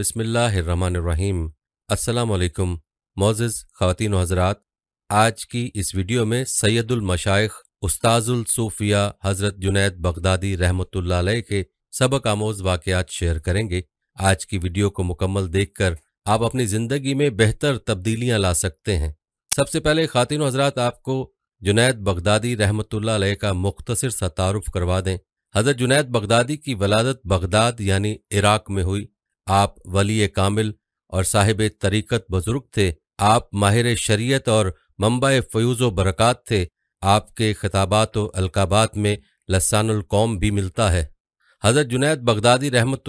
बिसमीम असलकुम मोज़ ख़वान हज़रा आज की इस वीडियो में सैदुलमशाइ उस्ताजुलसूफिया हज़रत जुनैद बगदादी रहमत के सबक आमोज वाक़ात शेयर करेंगे आज की वीडियो को मुकम्मल देखकर आप अपनी ज़िंदगी में बेहतर तब्दीलियाँ ला सकते हैं सबसे पहले खातिन हजरा आपको जुनैद बगदादी रहमतुल्लाह का मुख्तर सा तारफ़ करवा दें हज़रत जुनैद बगदादी की वलादत बगदाद यानी इराक में हुई आप वली कामिल और साहिब तरीकत बुजुर्ग थे आप माहिर शरीयत और मम्बा फ्यूज़ बरक़ात थे आपके खिताबात अलकाबात में लसानकौम भी मिलता है हज़रत जुनैद बगदादी रहमत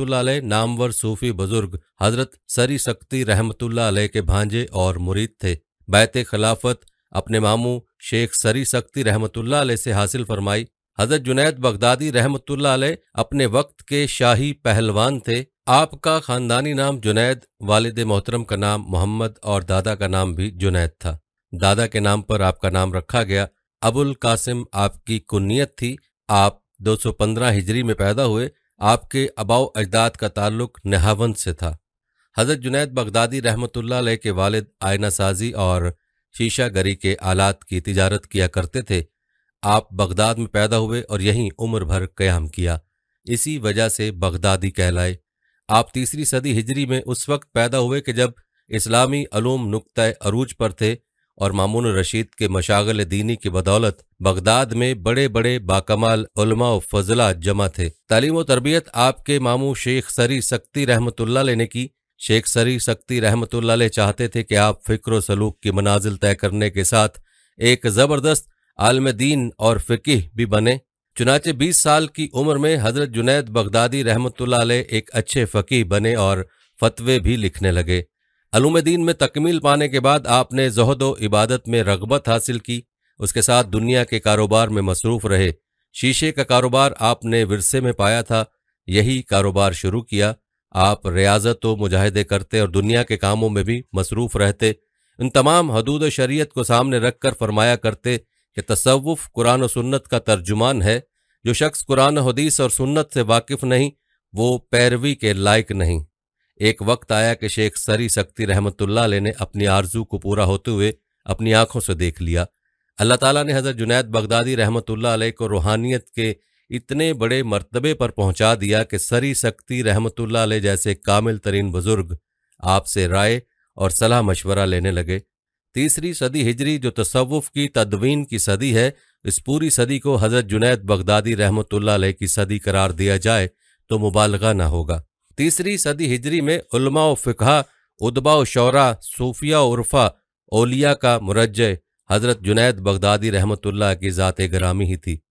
नामवर सूफ़ी बुज़ुर्ग हज़रत सरी सकती रहमत के भांजे और मुरीद थे बैत खिलाफत अपने मामू शेख सरी सकती रहमत से हासिल फरमाई हज़रत जुनैद बगदादी रहमत अपने वक्त के शाही पहलवान थे आपका ख़ानदानी नाम जुनैद वालद मोहतरम का नाम मोहम्मद और दादा का नाम भी जुनैद था दादा के नाम पर आपका नाम रखा गया अबुल कासिम आपकी कुन्नीत थी आप 215 हिजरी में पैदा हुए आपके अबाव अजदाद का ताल्लुक नहावंद से था हज़रत जुनैद बगदादी रहमतुल्ला के वालिद आयना साजी और शीशा गरी के आलात की तजारत किया करते थे आप बगदाद में पैदा हुए और यहीं उम्र भर क्याम किया इसी वजह से बगदादी कहलाए आप तीसरी सदी हिजरी में उस वक्त पैदा हुए कि जब इस्लामी अलूम नुकतः अरूज पर थे और मामून रशीद के मशागल दीनी की बदौलत बगदाद में बड़े बड़े बाकमाल उलमा फजला जमा थे तालीम व तरबियत आपके मामू शेख सरी सख्ती रहमतुल्ला ने की शेख सरी सख्ती रहमतुल्ला ले चाहते थे कि आप फ़िक्र सलूक की मनाजिल तय करने के साथ एक ज़बरदस्त आलम दीन और फिकह भी बने चुनाचे 20 साल की उम्र में हजरत जुनैद बगदादी रहमतुल्ला एक अच्छे फ़कीह बने और फतवे भी लिखने लगे अलूमदीन में तकमील पाने के बाद आपने जहद व इबादत में रगबत हासिल की उसके साथ दुनिया के कारोबार में मसरूफ़ रहे शीशे का कारोबार आपने विरसे में पाया था यही कारोबार शुरू किया आप रियाजत व मुजाहिदे करते और दुनिया के कामों में भी मसरूफ़ रहते इन तमाम हदूद शरीयत को सामने रख कर फरमाया करते कि तसवुफ़ कुरान और सुन्नत का तर्जुमान है जो शख्स कुरान हदीस और सुन्नत से वाकिफ नहीं वो पैरवी के लायक नहीं एक वक्त आया कि शेख सरी सख्ती रहमतुल्ला ने अपनी आरजू को पूरा होते हुए अपनी आंखों से देख लिया अल्लाह ताला ने हज़रत जुनैद बगदादी रहमतुल्ला को रूहानियत के इतने बड़े मर्तबे पर पहुंचा दिया कि सरी सख्ती रहमतुल्ला जैसे कामिल तरीन बुजुर्ग आपसे राय और सलाह मशवरा लेने लगे तीसरी सदी हिजरी जो तसवुफ़ की तदवीन की सदी है इस पूरी सदी को हज़रत जुनैद बगदादी रहमतुल्लाह की सदी करार दिया जाए तो मुबालगा ना होगा तीसरी सदी हिजरी में उलमा फ़िका उदबा शौरा सूफिया उर्फ़ा ओलिया का मुरज हज़रत जुनैद बगदादी रहमतुल्लाह की ज़ात ग्रामी ही थी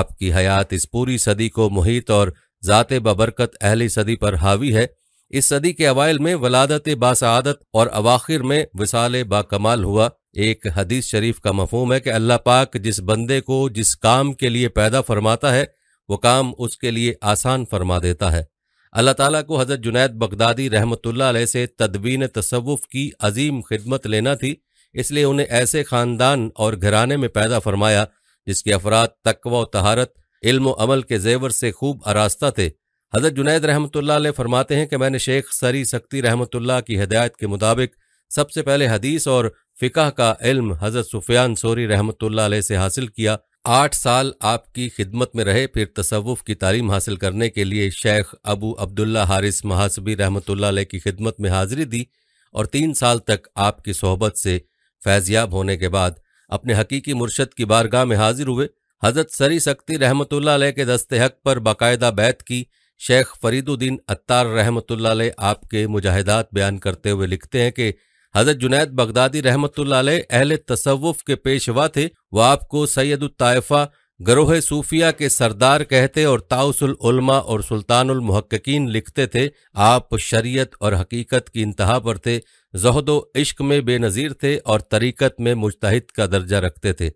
आपकी हयात इस पूरी सदी को मुहित और ज़ात बबरकत अहली सदी पर हावी है इस सदी के अवायल में वलादत बासादत और अवाखिर में विसाल बाकमाल हुआ एक हदीस शरीफ का मफहम है कि अल्लाह पाक जिस बंदे को जिस काम के लिए पैदा फरमाता है वो काम उसके लिए आसान फरमा देता है अल्लाह ताला को हज़रत जुनैद बगदादी रहमतुल्लाह से तदवीन तसवुफ़ की अजीम खिदमत लेना थी इसलिए उन्हें ऐसे ख़ानदान और घराने में पैदा फरमाया जिसके अफराद तकवा तहारत इल्म अमल के जेवर से खूब आरास्ता थे हज़रत जुनैद रहमतुल्लाह फरमाते हैं कि मैंने शेख सरी सख्ती रहमतुल्लाह की हदायत के मुताबिक सबसे पहले हदीस और फ़िकाह का इल्म हज़रत सुफियान सोरी रहमतुल्लाह से हासिल किया आठ साल आपकी खिदमत में रहे फिर तसवुफ़ की तालीम हासिल करने के लिए शेख अबू अब्दुल्ला हारिस महासबी रहमतुल्लाह की खिदमत में हाजिरी दी और तीन साल तक आपकी सोहबत से फैज़याब होने के बाद अपने हकीकी मुर्शद की बारगाह में हाजिर हुए हज़रत सरी सख्ती रहमतुल्लाह के दस्ते हक पर बाकायदा बैत की शेख फरीदुद्दीन अत्तार रहमतुल्ला आपके मुजाहिदात बयान करते हुए लिखते हैं कि हज़रत जुनैद बगदादी रहमतुल्ला अहल तसवुफ़ के पेशवा थे वह आपको सैदुलताइफ़ा गरोह सूफिया के सरदार कहते और ताउसुल उलमा और सुल्तानुल मुहक्कीन लिखते थे आप शरीयत और हकीकत की इंतहा पर थे जहदो इश्क में बेनज़ीर थे और तरीकत में मुजतहद का दर्जा रखते थे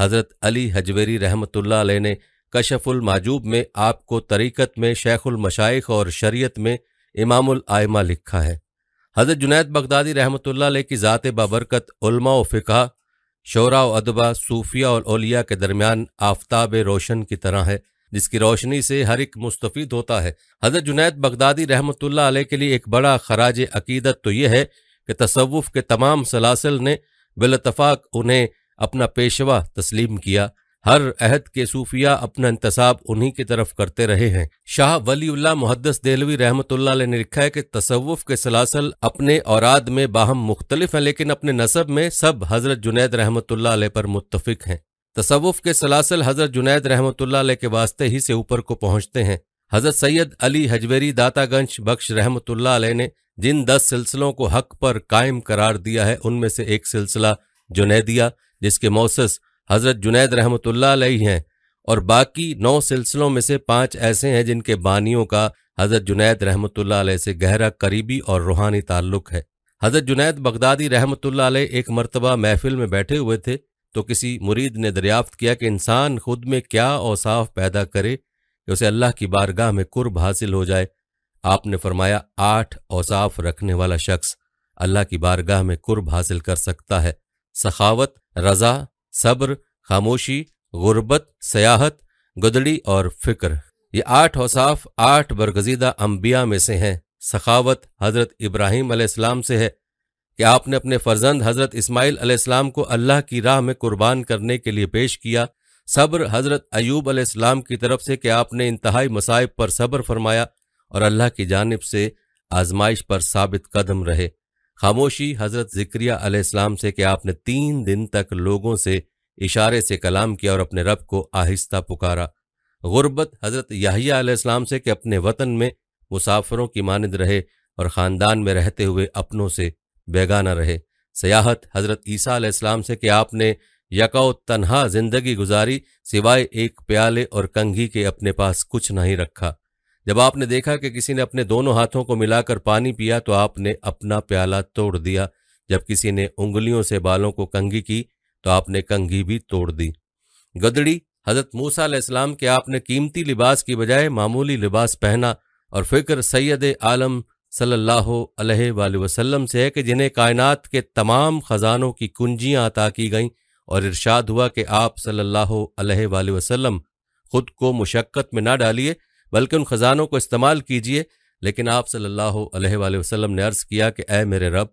हज़रत अली हजवेरी रहमतुल्ला ने कशफुल महजूब में आपको तरीकत में शेखुल मशाइख और शरीयत में इमामुल आयमा लिखा है हज़रत जुनैद बगदादी रहमत की ज़ात बाबरकत उलमा व फ़िका शोरा व अदबा सूफिया और ओलिया के दरमियान आफ्ताब रोशन की तरह है जिसकी रोशनी से हर एक मुस्तफ़ होता है हज़रत जुनैद बगदादी रहमत के लिए एक बड़ा खराज अकीदत तो यह है कि तसवुफ़ के तमाम सलासल ने बिलतफाक उन्हें अपना पेशवा तस्लीम किया हर अहद के सूफिया अपना इंतसाब उन्हीं की तरफ करते रहे हैं शाह वलीउल्ला मुहदस देलवी रहमतुल्ला ने लिखा है कि तसव्वुफ के सलासल अपने औराद में बाहम मुख्तलिफ हैं लेकिन अपने नसब में सब हजरत जुनेद रहमत पर मुतफिक हैं तसव्वुफ के सलासल हजरत जुनेद रहमतुल्ला के वास्ते ही से ऊपर को पहुंचते हैं हजरत सैयद अली हजवेरी दातागंज बख्श रहमतुल्ला ने जिन दस सिलसिलों को हक पर कायम करार दिया है उनमें से एक सिलसिला जुनेदिया जिसके मौसस हज़रत जुनैद रहमतुल्ला हैं और बाकी नौ सिलसिलों में से पांच ऐसे हैं जिनके बानियों का हज़रत जुनैद रहमतुल्ला से गहरा करीबी और रूहानी ताल्लुक है हज़रत जुनेद बगदादी रहमतुल्ला एक मरतबा महफिल में बैठे हुए थे तो किसी मुरीद ने दरियाफ्त किया कि इंसान खुद में क्या औसाफ पैदा करे कि उसे अल्लाह की बारगाह में कुर्ब हासिल हो जाए आपने फरमाया आठ औसाफ रखने वाला शख्स अल्लाह की बारगाह में कुर्ब हासिल कर सकता है सखावत रजा सब्र खामोशी गुर्बत सयाहत गुदड़ी और फिक्र ये आठ औसाफ आठ बरगजीदा अम्बिया में से हैं सखावत हज़रत इब्राहिम अलैहिस्सलाम से है कि आपने अपने फ़र्जंद हज़रत इस्माईल अलैहिस्सलाम को अल्लाह की राह में कुर्बान करने के लिए पेश किया सब्र हज़रत अयूब अलैहिस्सलाम की तरफ से कि आपने इंतहाई मसाइब पर सब्र फरमाया और अल्लाह की जानब से आजमाइश पर साबित कदम रहे खामोशी हज़रत ज़िक्रिया अलैहिस्सलाम से कि आपने तीन दिन तक लोगों से इशारे से कलाम किया और अपने रब को आहिस्ता पुकारा गुर्बत हज़रत याहिया अलैहिस्सलाम से कि अपने वतन में मुसाफरों की मानद रहे और ख़ानदान में रहते हुए अपनों से बेगाना रहे सयाहत हज़रत ईसा अलैहिस्सलाम से कि आपने यकाओ तनहा जिंदगी गुजारी सिवाय एक प्याले और कंघी के अपने पास कुछ नहीं रखा जब आपने देखा कि किसी ने अपने दोनों हाथों को मिलाकर पानी पिया तो आपने अपना प्याला तोड़ दिया जब किसी ने उंगलियों से बालों को कंघी की तो आपने कंघी भी तोड़ दी गदड़ी हजरत मूसा इस्लाम के आपने कीमती लिबास की बजाय मामूली लिबास पहना और फिक्र सैयद आलम सल्लल्लाहु अलैहि वसल्लम से है कि जिन्हें कायनात के तमाम ख़जानों की कुंजियां अता की गईं और इरशाद हुआ कि आप सल्लल्लाहु अलैहि वसल्लम खुद को मुशक्क़त में ना डालिए बल्कि उन ख़जानों को इस्तेमाल कीजिए लेकिन आप सल्लल्लाहु अलैहि वसल्लम ने अर्ज़ किया कि ए मेरे रब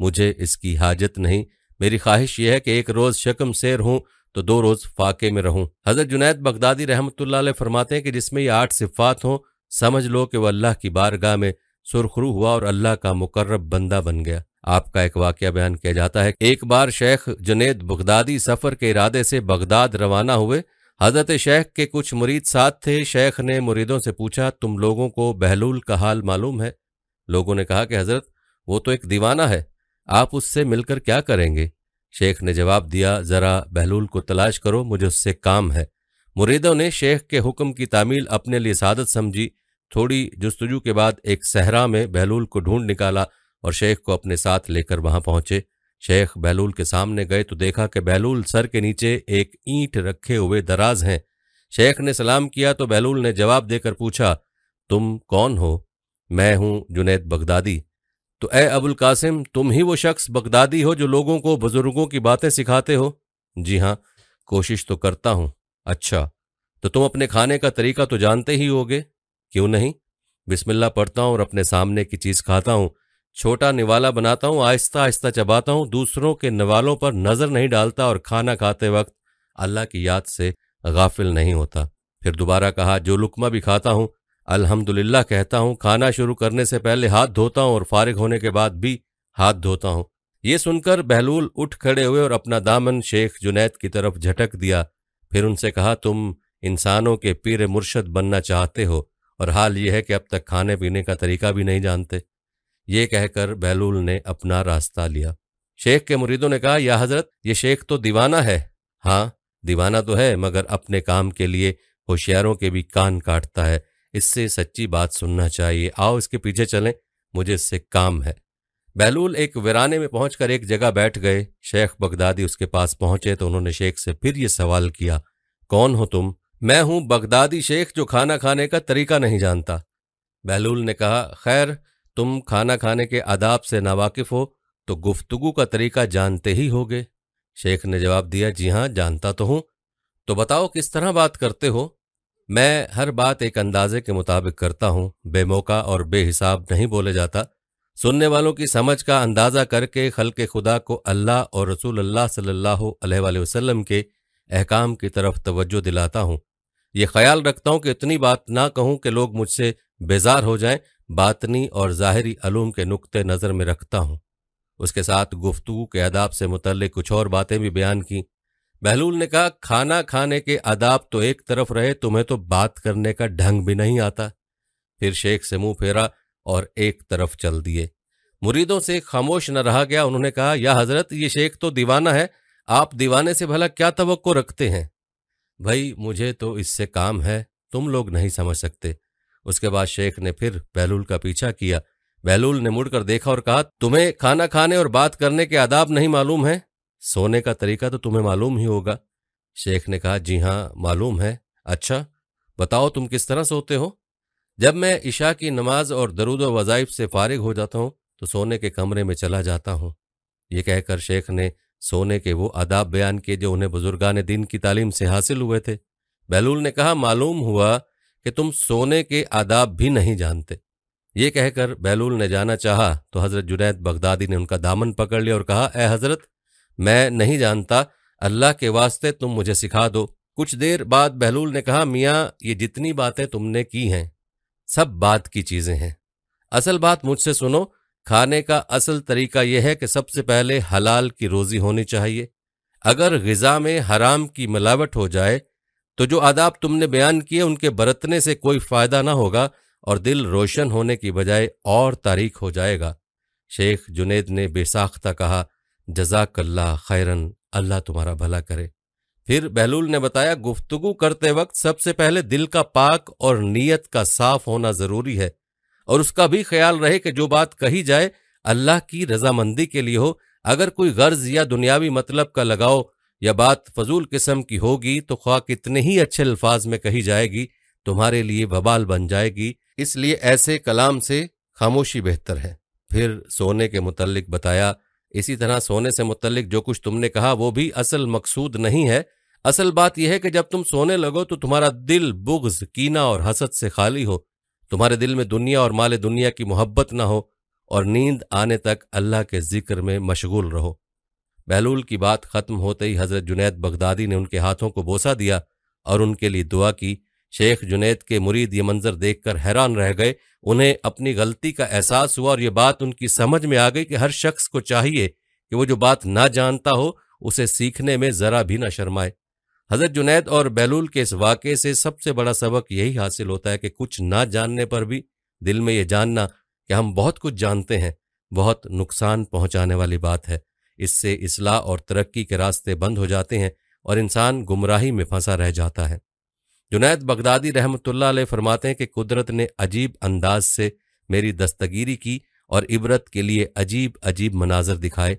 मुझे इसकी हाजत नहीं मेरी ख्वाहिश यह है कि एक रोज़ शकम सैर हूँ तो दो रोज़ फाके में रहूँ हज़रत जुनैद बगदादी रहमत फरमाते हैं कि जिसमें ये आठ सिफ़ात हों समझ लो कि वह अल्लाह की बारगाह में सुरखरू हुआ और अल्लाह का मुकर्रब बंदा बन गया आपका एक वाक्य बयान किया जाता है एक बार शेख जुनेद बगदादी सफ़र के इरादे से बगदाद रवाना हुए हजरत शेख के कुछ मुरीद साथ थे शेख ने मुरीदों से पूछा तुम लोगों को बहलूल का हाल मालूम है लोगों ने कहा कि हजरत वो तो एक दीवाना है आप उससे मिलकर क्या करेंगे शेख ने जवाब दिया ज़रा बहलूल को तलाश करो मुझे उससे काम है मुरीदों ने शेख के हुक्म की तामील अपने लिए सादत समझी थोड़ी जस्तजू के बाद एक सहरा में बहलूल को ढूंढ निकाला और शेख को अपने साथ लेकर वहां पहुंचे शेख बहलूल के सामने गए तो देखा कि बहलूल सर के नीचे एक ईंट रखे हुए दराज हैं शेख ने सलाम किया तो बहलूल ने जवाब देकर पूछा तुम कौन हो मैं हूं जुनेद बगदादी तो ए अबुल कासिम तुम ही वो शख्स बगदादी हो जो लोगों को बुजुर्गों की बातें सिखाते हो जी हाँ कोशिश तो करता हूं अच्छा तो तुम अपने खाने का तरीका तो जानते ही होगे क्यों नहीं बिस्मिल्लाह पढ़ता हूं और अपने सामने की चीज खाता हूं छोटा निवाला बनाता हूँ आहिस्ता आहिस्ता चबाता हूँ दूसरों के निवालों पर नज़र नहीं डालता और खाना खाते वक्त अल्लाह की याद से गाफिल नहीं होता फिर दोबारा कहा जो लुकमा भी खाता हूँ अल्हम्दुलिल्लाह कहता हूँ खाना शुरू करने से पहले हाथ धोता हूँ और फारिग होने के बाद भी हाथ धोता हूँ ये सुनकर बहलूल उठ खड़े हुए और अपना दामन शेख जुनैद की तरफ झटक दिया फिर उनसे कहा तुम इंसानों के पीर मुर्शद बनना चाहते हो और हाल यह है कि अब तक खाने पीने का तरीका भी नहीं जानते ये कहकर बहलूल ने अपना रास्ता लिया शेख के मुरीदों ने कहा या हजरत ये शेख तो दीवाना है हाँ दीवाना तो है मगर अपने काम के लिए होशियारों के भी कान काटता है इससे सच्ची बात सुनना चाहिए आओ इसके पीछे चलें मुझे इससे काम है बहलूल एक वीराने में पहुंचकर एक जगह बैठ गए शेख बगदादी उसके पास पहुंचे तो उन्होंने शेख से फिर ये सवाल किया कौन हो तुम मैं हूं बगदादी शेख जो खाना खाने का तरीका नहीं जानता बहलूल ने कहा खैर तुम खाना खाने के आदाब से नावाकिफ हो तो गुफ्तगु का तरीका जानते ही होगे शेख ने जवाब दिया जी हाँ जानता तो हूं तो बताओ किस तरह बात करते हो मैं हर बात एक अंदाजे के मुताबिक करता हूं बेमौका और बेहिसाब नहीं बोले जाता सुनने वालों की समझ का अंदाज़ा करके खल के खुदा को अल्लाह और रसूल अल्लाह सल्लल्लाहु के अहकाम की तरफ तवज्जो दिलाता हूँ ये ख्याल रखता हूं कि इतनी बात ना कहूं कि लोग मुझसे बेजार हो जाएं बातनी और ज़ाहरी अलूम के नुक्ते नज़र में रखता हूं उसके साथ गुफ्तु के आदाब से मुतल कुछ और बातें भी बयान की बहलूल ने कहा खाना खाने के आदाब तो एक तरफ रहे तुम्हें तो बात करने का ढंग भी नहीं आता फिर शेख से मुंह फेरा और एक तरफ चल दिए मुरीदों से खामोश न रहा गया उन्होंने कहा या हजरत ये शेख तो दीवाना है आप दीवाने से भला क्या तो रखते हैं भाई मुझे तो इससे काम है तुम लोग नहीं समझ सकते उसके बाद शेख ने फिर बहलूल का पीछा किया बहलूल ने मुड़कर देखा और कहा तुम्हें खाना खाने और बात करने के आदाब नहीं मालूम है सोने का तरीका तो तुम्हें मालूम ही होगा शेख ने कहा जी हाँ मालूम है अच्छा बताओ तुम किस तरह सोते हो जब मैं ईशा की नमाज और दरुद वजाइफ से फारिग हो जाता हूँ तो सोने के कमरे में चला जाता हूँ ये कहकर शेख ने सोने के वो आदाब बयान किए जो उन्हें बुजुर्गान दिन की तालीम से हासिल हुए थे बहलूल ने कहा मालूम हुआ कि तुम सोने के आदाब भी नहीं जानते ये कहकर बहलूल ने जाना चाहा तो हज़रत जुनैद बगदादी ने उनका दामन पकड़ लिया और कहा ए हज़रत मैं नहीं जानता अल्लाह के वास्ते तुम मुझे सिखा दो कुछ देर बाद बहलूल ने कहा मियाँ ये जितनी बातें तुमने की हैं सब बात की चीज़ें हैं असल बात मुझसे सुनो खाने का असल तरीका यह है कि सबसे पहले हलाल की रोजी होनी चाहिए अगर गज़ा में हराम की मिलावट हो जाए तो जो आदाब तुमने बयान किए उनके बरतने से कोई फ़ायदा ना होगा और दिल रोशन होने की बजाय और तारीख हो जाएगा शेख जुनेद ने बेसाख्ता कहा जजाकल्ला खैरन अल्लाह तुम्हारा भला करे फिर बहलूल ने बताया गुफ्तगु करते वक्त सबसे पहले दिल का पाक और नीयत का साफ होना ज़रूरी है और उसका भी ख्याल रहे कि जो बात कही जाए अल्लाह की रजामंदी के लिए हो अगर कोई गर्ज या दुनियावी मतलब का लगाओ या बात फजूल किस्म की होगी तो ख्वा कितने ही अच्छे अल्फाज में कही जाएगी तुम्हारे लिए बबाल बन जाएगी इसलिए ऐसे कलाम से खामोशी बेहतर है फिर सोने के मुतलक बताया इसी तरह सोने से मुतलक जो कुछ तुमने कहा वो भी असल मकसूद नहीं है असल बात यह है कि जब तुम सोने लगो तो तुम्हारा दिल बुग्ज कीना और हसद से खाली हो तुम्हारे दिल में दुनिया और माले दुनिया की मोहब्बत ना हो और नींद आने तक अल्लाह के जिक्र में मशगूल रहो बहलूल की बात खत्म होते ही हजरत जुनैद बगदादी ने उनके हाथों को बोसा दिया और उनके लिए दुआ की शेख जुनैद के मुरीद ये मंजर देखकर हैरान रह गए उन्हें अपनी गलती का एहसास हुआ और ये बात उनकी समझ में आ गई कि हर शख्स को चाहिए कि वो जो बात ना जानता हो उसे सीखने में जरा भी ना शर्माए हज़रत जुनैद और बैलूल के इस वाक़े से सबसे बड़ा सबक यही हासिल होता है कि कुछ ना जानने पर भी दिल में ये जानना कि हम बहुत कुछ जानते हैं बहुत नुकसान पहुंचाने वाली बात है इससे इसलाह और तरक्की के रास्ते बंद हो जाते हैं और इंसान गुमराही में फंसा रह जाता है जुनैद बगदादी रहमतुल्ला फरमाते हैं कि कुदरत ने अजीब अंदाज से मेरी दस्तगीरी की और इबरत के लिए अजीब अजीब मनाजर दिखाए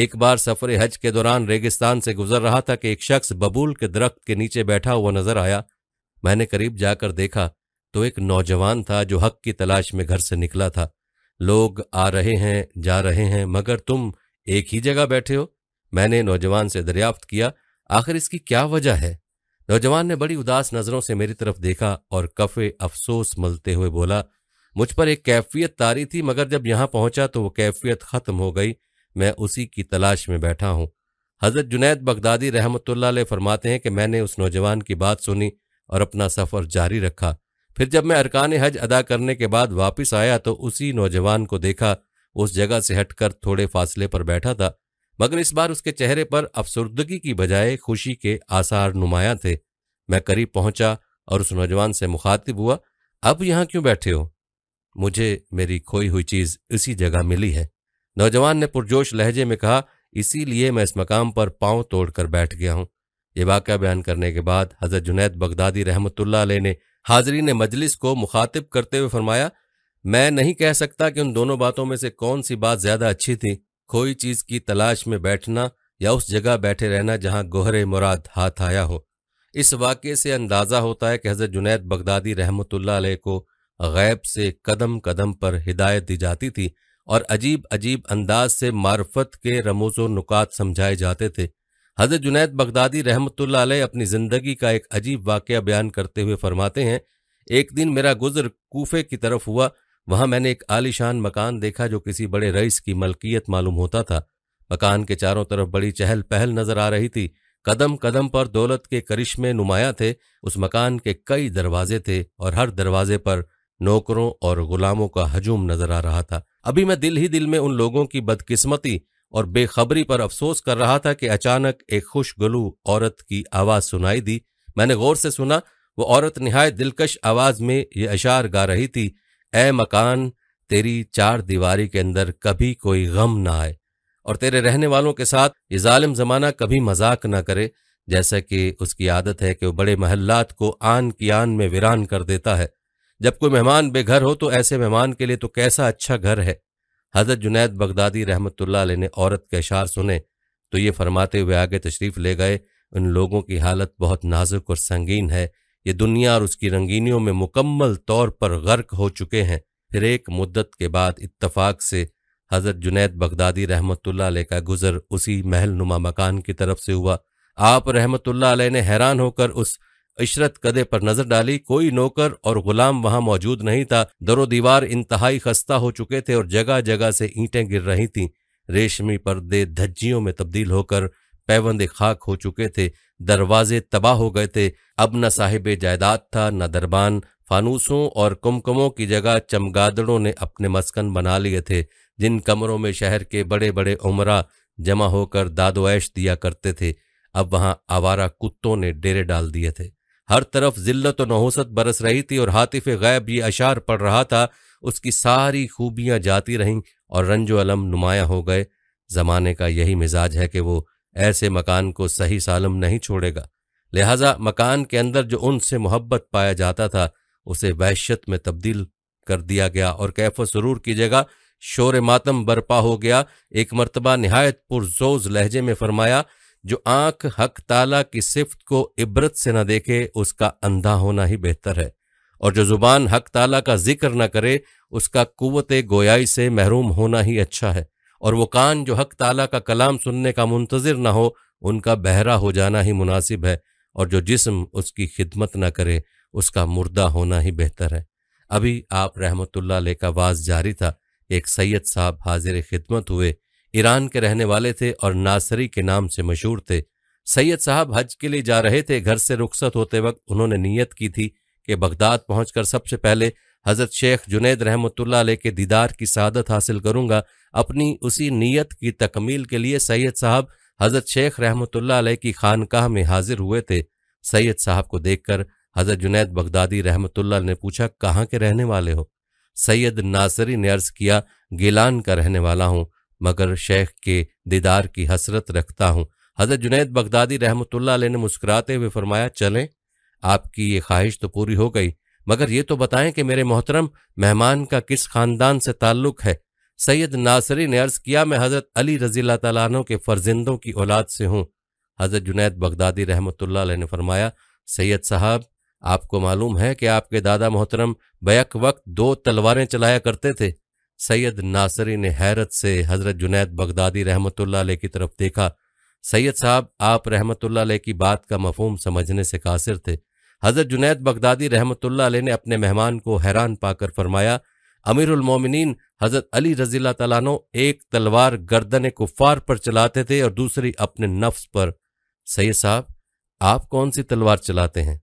एक बार सफर हज के दौरान रेगिस्तान से गुजर रहा था कि एक शख्स बबूल के दरख्त के नीचे बैठा हुआ नजर आया मैंने करीब जाकर देखा तो एक नौजवान था जो हक की तलाश में घर से निकला था लोग आ रहे हैं जा रहे हैं मगर तुम एक ही जगह बैठे हो मैंने नौजवान से दरियाफ्त किया आखिर इसकी क्या वजह है नौजवान ने बड़ी उदास नजरों से मेरी तरफ देखा और कफे अफसोस मलते हुए बोला मुझ पर एक कैफियत तारी थी मगर जब यहां पहुंचा तो वो कैफियत खत्म हो गई मैं उसी की तलाश में बैठा हूँ हज़रत जुनैद बगदादी रहमत फरमाते हैं कि मैंने उस नौजवान की बात सुनी और अपना सफ़र जारी रखा फिर जब मैं अरकान हज अदा करने के बाद वापस आया तो उसी नौजवान को देखा उस जगह से हटकर थोड़े फासले पर बैठा था मगर इस बार उसके चेहरे पर अफसरदगी की बजाय खुशी के आसार नुमाया थे मैं करीब पहुंचा और उस नौजवान से मुखातिब हुआ अब यहां क्यों बैठे हो मुझे मेरी खोई हुई चीज इसी जगह मिली है नौजवान ने पुरजोश लहजे में कहा इसीलिए मैं इस मकाम पर पांव तोड़कर बैठ गया हूं ये वाक्य बयान करने के बाद हज़रत जुनैद बगदादी रहमतुल्ला ने हाजरी ने मजलिस को मुखातिब करते हुए फरमाया मैं नहीं कह सकता कि उन दोनों बातों में से कौन सी बात ज्यादा अच्छी थी खोई चीज की तलाश में बैठना या उस जगह बैठे रहना जहां गोहरे मुराद हाथ आया हो इस वाक्य से अंदाजा होता है कि हजरत जुनैद बगदादी रहमतुल्ला को गैब से कदम कदम पर हिदायत दी जाती थी और अजीब अजीब अंदाज से मार्फत के रमोज व नुकात समझाए जाते थे हज़रत जुनैद बगदादी रहमतुल्ला अपनी ज़िंदगी का एक अजीब वाक्य बयान करते हुए फरमाते हैं एक दिन मेरा गुजर कूफे की तरफ हुआ वहां मैंने एक आलिशान मकान देखा जो किसी बड़े रईस की मलकियत मालूम होता था मकान के चारों तरफ बड़ी चहल पहल नजर आ रही थी कदम कदम पर दौलत के करिश्मे नुमाया थे उस मकान के कई दरवाजे थे और हर दरवाजे पर नौकरों और गुलामों का हजूम नजर आ रहा था अभी मैं दिल ही दिल में उन लोगों की बदकिस्मती और बेखबरी पर अफसोस कर रहा था कि अचानक एक खुशगलू औरत की आवाज सुनाई दी मैंने गौर से सुना वो औरत निहायत दिलकश आवाज में ये अशार गा रही थी ए मकान तेरी चार दीवारी के अंदर कभी कोई गम ना आए और तेरे रहने वालों के साथ ये जालिम जमाना कभी मजाक ना करे जैसा कि उसकी आदत है कि वो बड़े महल्लात को आन की आन में वीरान कर देता है जब कोई मेहमान बेघर हो तो ऐसे मेहमान के लिए तो कैसा अच्छा घर है हजरत जुनैद बगदादी रहमतुल्ला ने औरत के अशार सुने तो ये फरमाते हुए आगे तशरीफ ले गए उन लोगों की हालत बहुत नाजुक और संगीन है ये दुनिया और उसकी रंगीनियों में मुकम्मल तौर पर गर्क हो चुके हैं फिर एक मुद्दत के बाद इत्तफाक से हजरत जुनैद बगदादी रहमतुल्ला का गुजर उसी महल नुमा मकान की तरफ से हुआ आप रहमतुल्ला ने हैरान होकर उस इशरत कदे पर नजर डाली कोई नौकर और गुलाम वहां मौजूद नहीं था दरो दीवार इंतहाई खस्ता हो चुके थे और जगह जगह से ईंटें गिर रही थीं रेशमी पर्दे धज्जियों में तब्दील होकर पैवंद खाक हो चुके थे दरवाजे तबाह हो गए थे अब न साहिब जायदाद था न दरबान फानूसों और कुमकुमों की जगह चमगादड़ों ने अपने मस्कन बना लिए थे जिन कमरों में शहर के बड़े बड़े उमरा जमा होकर दादोश दिया करते थे अब वहां आवारा कुत्तों ने डेरे डाल दिए थे हर तरफ जिल्लत और नहोसत बरस रही थी और हातिफ गैब ये अशार पढ़ रहा था उसकी सारी खूबियां जाती रहीं और रंजो अलम नुमाया हो गए जमाने का यही मिजाज है कि वो ऐसे मकान को सही सालम नहीं छोड़ेगा लिहाजा मकान के अंदर जो उनसे मोहब्बत पाया जाता था उसे वहशत में तब्दील कर दिया गया और कैफ सरूर की जगह शोर मातम बरपा हो गया एक मरतबा नहायत पुरजोज लहजे में फरमाया जो आंख हक ताला की सिफत को इबरत से न देखे उसका अंधा होना ही बेहतर है और जो जुबान हक ताला का जिक्र न करे उसका कुत गोयाई से महरूम होना ही अच्छा है और वो कान जो हक ताला का कलाम सुनने का मुंतजर ना हो उनका बहरा हो जाना ही मुनासिब है और जो जिस्म उसकी खिदमत ना करे उसका मुर्दा होना ही बेहतर है अभी आप रहमतुल्ला का वाज जारी था एक सैयद साहब हाजिर खिदमत हुए ईरान के रहने वाले थे और नासरी के नाम से मशहूर थे सैयद साहब हज के लिए जा रहे थे घर से रुखसत होते वक्त उन्होंने नीयत की थी कि बगदाद पहुंचकर सबसे पहले हजरत शेख जुनेद रहमतुल्ला के दीदार की सादत हासिल करूंगा अपनी उसी नीयत की तकमील के लिए सैयद साहब हजरत शेख रहमतुल्ला की खानकाह में हाजिर हुए थे सैयद साहब को देखकर हजरत जुनेद बगदादी रहमतुल्ला ने पूछा कहाँ के रहने वाले हो सैयद नासरी ने अर्ज किया गिलान का रहने वाला हूँ मगर शेख के दीदार की हसरत रखता हूँ हज़रत जुनेद बगदादी रहमतुल्ला ने मुस्कुराते हुए फरमाया चलें आपकी ये ख्वाहिश तो पूरी हो गई मगर ये तो बताएं कि मेरे मोहतरम मेहमान का किस खानदान से ताल्लुक है सैयद नासरी ने अर्ज़ किया मैं हज़रत अली रज़ी तु के फ़र्जिंदों की औलाद से हूँ हज़रत जुनेद बगदादी रहमतुल्ला ने फरमाया सैयद साहब आपको मालूम है कि आपके दादा मोहतरम बैक वक्त दो तलवारें चलाया करते थे सैयद नासरी ने हैरत से हज़रत जुनैद बगदादी रहमतुल्ला की तरफ देखा सैयद साहब आप रहमत की बात का मफहम समझने से कासिर थे हज़रत जुनैद बगदादी रहमतुल्ला ने अपने मेहमान को हैरान पाकर फरमाया अमीरमिन हज़रत अली रज़ी तैनो एक तलवार गर्दन कुफ़ार पर चलाते थे और दूसरी अपने नफ्स पर सैयद साहब आप कौन सी तलवार चलाते हैं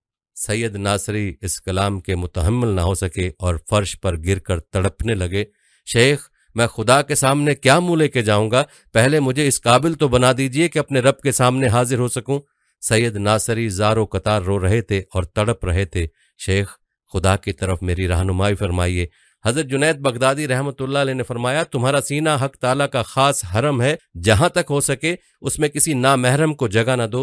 सैयद नासरी इस कलाम के मुतहमल ना हो सके और फर्श पर गिरकर तड़पने लगे शेख मैं खुदा के सामने क्या मुंह लेके जाऊंगा पहले मुझे इस काबिल तो बना दीजिए कि अपने रब के सामने हाजिर हो सकूं सैयद नासरी जारो कतार रो रहे थे और तड़प रहे थे शेख खुदा की तरफ मेरी रहनुमाई फरमाइए हजरत जुनैद बगदादी रहमत ने फरमाया तुम्हारा सीना हक ताला का खास हरम है जहां तक हो सके उसमें किसी नामहरम को जगह ना दो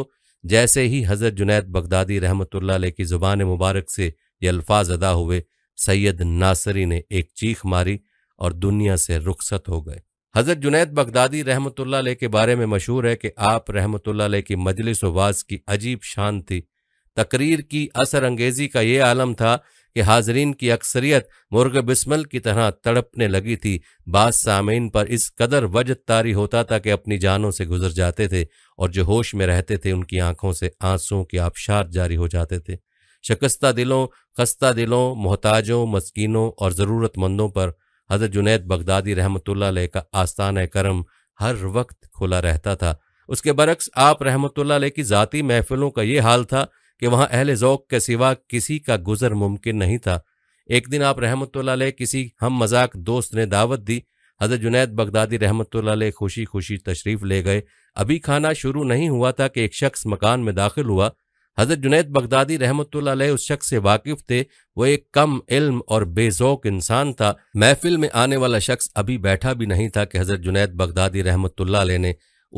जैसे ही हजरत जुनैद बगदादी रहमत की जुबान मुबारक से ये अल्फाज अदा हुए सैयद नासरी ने एक चीख मारी और दुनिया से रुखसत हो गए हज़रत जुनैद बगदादी रहमतुल्ला के बारे में मशहूर है कि आप रहमतुल्ला की मजलिस वाज की अजीब शान थी तकरीर की असर अंगेजी का ये आलम था कि हाजरीन की अक्सरियत मुर्ग बिस्मल की तरह तड़पने लगी थी बाद सामीन पर इस कदर वजत तारी होता था कि अपनी जानों से गुजर जाते थे और जो होश में रहते थे उनकी आंखों से आंसुओं के आबशार जारी हो जाते थे शिकस्ता दिलों खस्ता दिलों मोहताजों मस्किनों और ज़रूरतमंदों पर हज़रत जुनेद बगदादी रहमत का आस्थान करम हर वक्त खुला रहता था उसके बरक्स आप रहमत की ज़ाती महफिलों का ये हाल था कि वहाँ अहल ओक़ के सिवा किसी का गुजर मुमकिन नहीं था एक दिन आप रहमत किसी हम मजाक दोस्त ने दावत दी हज़रत जुनेद बगदादी रहमत खुशी खुशी तशरीफ़ ले गए अभी खाना शुरू नहीं हुआ था कि एक शख्स मकान में दाखिल हुआ हज़रत जुनेद बगदादी रहमत उस शख्स से वाकिफ थे वो एक कम इल्म और बेजोक इंसान था महफिल में आने वाला शख्स अभी बैठा भी नहीं था कि हज़रत जुनेद बगदादी रहमत ने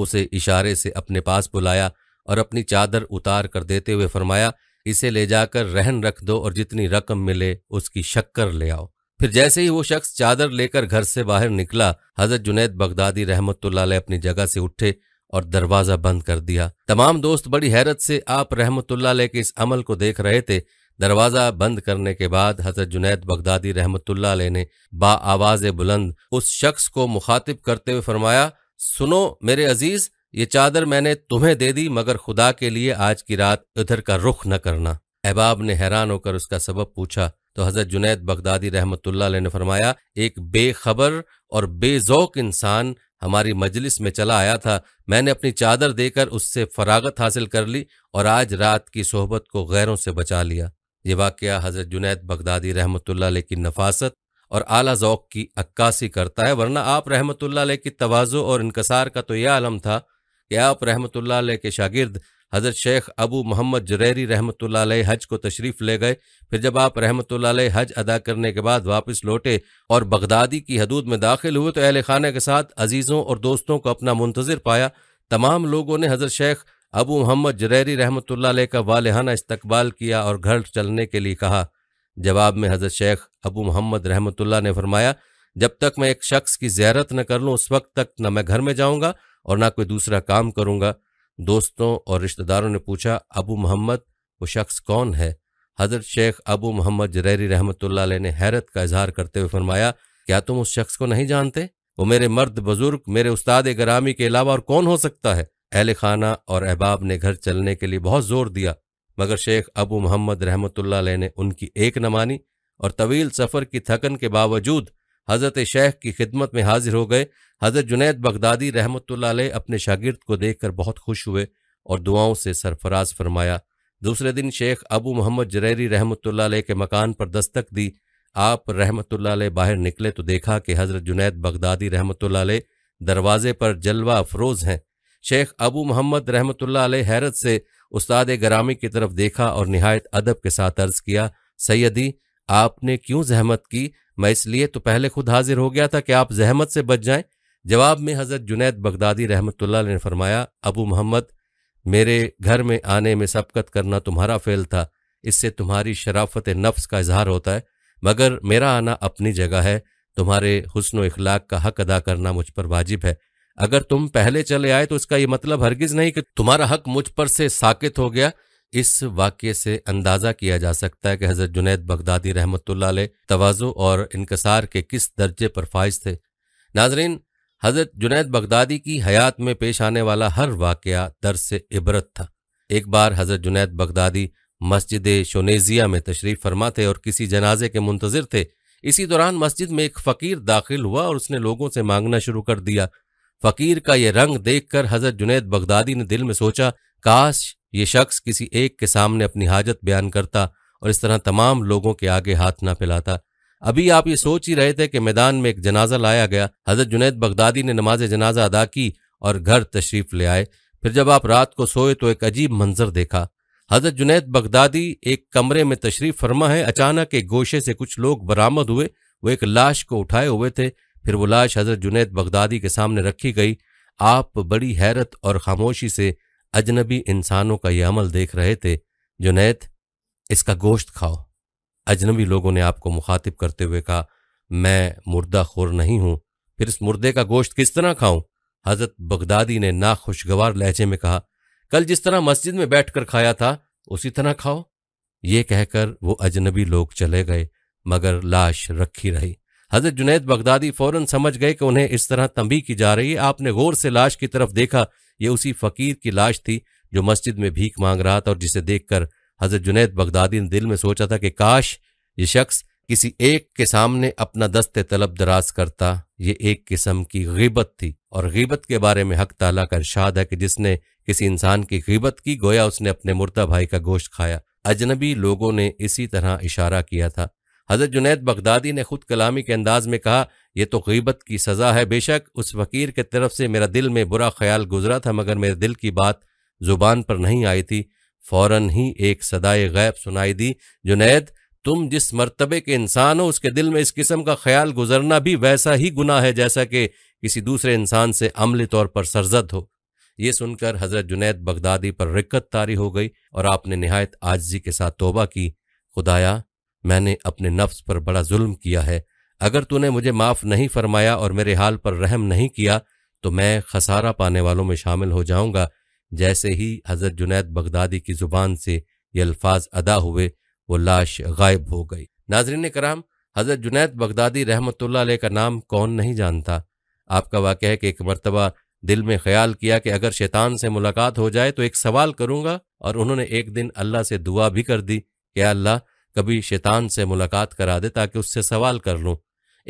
उसे इशारे से अपने पास बुलाया और अपनी चादर उतार कर देते हुए फरमाया इसे ले जाकर रहन रख दो और जितनी रकम मिले उसकी शक्कर ले आओ फिर जैसे ही वो शख्स चादर लेकर घर से बाहर निकला हजरत जुनेद बगदादी रहमत अपनी जगह से उठे और दरवाजा बंद कर दिया तमाम दोस्त बड़ी हैरत से आप रहमतुल्ला के इस अमल को देख रहे थे दरवाजा बंद करने के बाद हजरत जुनैद बगदादी रहमतुल्ला ने बा आवाज बुलंद उस शख्स को मुखातिब करते हुए फरमाया सुनो मेरे अजीज ये चादर मैंने तुम्हें दे दी मगर खुदा के लिए आज की रात इधर का रुख न करना अहबाब ने हैरान होकर उसका सबब पूछा तो हजरत जुनैद बगदादी रहमतुल्ला ने फरमाया एक बेखबर और बेजौक इंसान हमारी मजलिस में चला आया था मैंने अपनी चादर देकर उससे फरागत हासिल कर ली और आज रात की सोहबत को गैरों से बचा लिया ये वाक़ हज़रत जुनैद बगदादी रहमत की नफासत और आला जौक की अक्कासी करता है वरना आप रहमत की तोज़ो और इनकसार का तो यह आलम था कि आप रहमत के शागिर्द हज़रत शेख अबू मोहम्मद जरेरी रहमत हज को तशरीफ़ ले गए फिर जब आप रहमत हज अदा करने के बाद वापस लौटे और बगदादी की हदूद में दाखिल हुए तो अहल खाना के साथ अजीज़ों और दोस्तों को अपना मुंतज़र पाया तमाम लोगों ने हज़रत शेख अबू मोहम्मद जरेरी रहमत का वालहाना इस्तकबाल किया और घर चलने के लिए कहा जवाब में हज़रत शेख अबू मोहम्मद रहमत ने फरमाया जब तक मैं एक शख्स की ज्यारत न कर लूँ उस वक्त तक न मैं घर में जाऊँगा और न कोई दूसरा काम करूँगा दोस्तों और रिश्तेदारों ने पूछा अबू मोहम्मद वो शख्स कौन है हज़रत शेख अबू मोहम्मद जरैरी रहमत ने हैरत का इजहार करते हुए फरमाया क्या तुम उस शख्स को नहीं जानते वो मेरे मर्द बुजुर्ग मेरे उस्ताद गरामी के अलावा और कौन हो सकता है अहल खाना और अहबाब ने घर चलने के लिए बहुत जोर दिया मगर शेख अबू मोहम्मद रहमत ने उनकी एक न मानी और तवील सफ़र की थकन के बावजूद हज़रत शेख की खिदमत में हाजिर हो गए हज़रत जुनैद बगदादी रहमत अपने शागिर्द को देखकर बहुत खुश हुए और दुआओं से सरफराज फरमाया दूसरे दिन शेख अबू मोहम्मद जरेरी रहमत के मकान पर दस्तक दी आप रहमत बाहर निकले तो देखा कि हज़रत जुनैद बगदादी रहमत दरवाजे पर जलवा अफरोज़ हैं शेख अबू मोहम्मद रहमत हैरत से उस्ताद ग्रामी की तरफ देखा और नहायत अदब के साथ अर्ज किया सैदी आपने क्यों जहमत की मैं इसलिए तो पहले खुद हाजिर हो गया था कि आप जहमत से बच जाएं जवाब में हज़रत जुनैद बगदादी रहमतुल्ला ने फरमाया अबू मोहम्मद मेरे घर में आने में सबकत करना तुम्हारा फेल था इससे तुम्हारी शराफत नफ्स का इजहार होता है मगर मेरा आना अपनी जगह है तुम्हारे हसन इखलाक का हक अदा करना मुझ पर वाजिब है अगर तुम पहले चले आए तो इसका यह मतलब हरगिज़ नहीं कि तुम्हारा हक मुझ पर से साकित हो गया इस वाक्य से अंदाज़ा किया जा सकता है कि हज़रत जुनेद बगदादी रहमत तोज़ु और इनकसार के किस दर्जे पर फाइज थे नाजरीन हज़रत जुनेद बगदादी की हयात में पेश आने वाला हर वाक़ दर्ज से इबरत था एक बार हज़रत जुनेद बगदादी मस्जिद शोनेजिया में तशरीफ़ फरमा थे और किसी जनाजे के मुंतज़र थे इसी दौरान मस्जिद में एक फ़कीर दाखिल हुआ और उसने लोगों से मांगना शुरू कर दिया फ़कीर का ये रंग देखकर हज़रत जुनेद बगदादी ने दिल में सोचा काश ये शख्स किसी एक के सामने अपनी हाजत बयान करता और इस तरह तमाम लोगों के आगे हाथ ना फैलाता अभी आप ये सोच ही रहे थे कि मैदान में एक जनाजा लाया गया हजरत जुनेद बगदादी ने नमाज जनाजा अदा की और घर तशरीफ ले आए फिर जब आप रात को सोए तो एक अजीब मंजर देखा हजरत जुनेद बगदादी एक कमरे में तशरीफ फरमा है अचानक एक गोशे से कुछ लोग बरामद हुए वो एक लाश को उठाए हुए थे फिर वो लाश हजरत जुनेद बगदादी के सामने रखी गई आप बड़ी हैरत और खामोशी से अजनबी इंसानों का यह अमल देख रहे थे जुनैद इसका गोश्त खाओ अजनबी लोगों ने आपको मुखातिब करते हुए कहा मैं मुर्दा खोर नहीं हूं फिर इस मुर्दे का गोश्त किस तरह खाऊं हजरत बगदादी ने नाखुशगवार लहजे में कहा कल जिस तरह मस्जिद में बैठकर खाया था उसी तरह खाओ ये कहकर वो अजनबी लोग चले गए मगर लाश रखी रही हजरत जुनेद बगदादी फौरन समझ गए कि उन्हें इस तरह तंबी की जा रही है आपने गौर से लाश की तरफ देखा ये उसी फकीर की लाश थी जो मस्जिद में भीख मांग रहा था और जिसे देखकर हजरत जुनेद बगदादी ने दिल में सोचा था कि काश ये शख्स किसी एक के सामने अपना दस्ते तलब दराज करता ये एक किस्म की गिबत थी और गिबत के बारे में हक ताला का इर्शाद है कि जिसने किसी इंसान की गीबत की गोया उसने अपने मुर्दा भाई का गोश्त खाया अजनबी लोगों ने इसी तरह इशारा किया था हज़रत जुनेद बगदादी ने खुद कलामी के अंदाज में कहा यह तो गीबत की सज़ा है बेशक उस फ़कीर के तरफ से मेरा दिल में बुरा ख्याल गुजरा था मगर मेरे दिल की बात ज़ुबान पर नहीं आई थी फ़ौर ही एक सदाए गैब सुनाई दी जुनेद तुम जिस मरतबे के इंसान हो उसके दिल में इस किस्म का ख्याल गुजरना भी वैसा ही गुना है जैसा कि किसी दूसरे इंसान से अमली तौर पर सरजद हो ये सुनकर हज़रत जुनेद बगदादी पर रिक्कत तारी हो गई और आपने नहायत आजजी के साथ तोबा की खुदाया मैंने अपने नफ्स पर बड़ा जुल्म किया है अगर तूने मुझे माफ़ नहीं फरमाया और मेरे हाल पर रहम नहीं किया तो मैं खसारा पाने वालों में शामिल हो जाऊंगा जैसे ही हज़रत जुनैद बगदादी की ज़ुबान से ये अल्फाज अदा हुए वो लाश गायब हो गई नाजरीन कराम हज़रत जुनैद बगदादी रहमत का नाम कौन नहीं जानता आपका वाक़ है कि एक मरतबा दिल में ख्याल किया कि अगर शैतान से मुलाकात हो जाए तो एक सवाल करूंगा और उन्होंने एक दिन अल्लाह से दुआ भी कर दी कि अल्लाह कभी शैतान से मुलाकात करा दे ताकि उससे सवाल कर लूं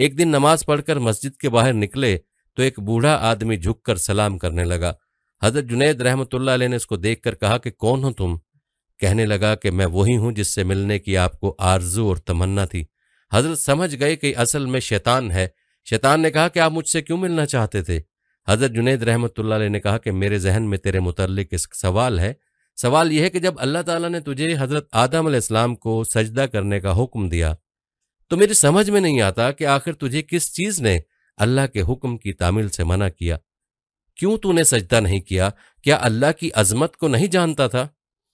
एक दिन नमाज पढ़कर मस्जिद के बाहर निकले तो एक बूढ़ा आदमी झुककर सलाम करने लगा हजरत जुनेद रहमतुल्ला ने देख देखकर कहा कि कौन हो तुम कहने लगा कि मैं वही हूं जिससे मिलने की आपको आरजू और तमन्ना थी हजरत समझ गए कि असल में शैतान है शैतान ने कहा कि आप मुझसे क्यों मिलना चाहते थे हजरत जुनेद रहमतुल्ला ने कहा कि मेरे जहन में तेरे मुतल इस सवाल है सवाल यह है कि जब अल्लाह ताला ने तुझे हज़रत आदम इस्लाम को सजदा करने का हुक्म दिया तो मेरी समझ में नहीं आता कि आखिर तुझे किस चीज़ ने अल्लाह के हुक्म की तामील से मना किया क्यों तूने सजदा नहीं किया क्या अल्लाह की अजमत को नहीं जानता था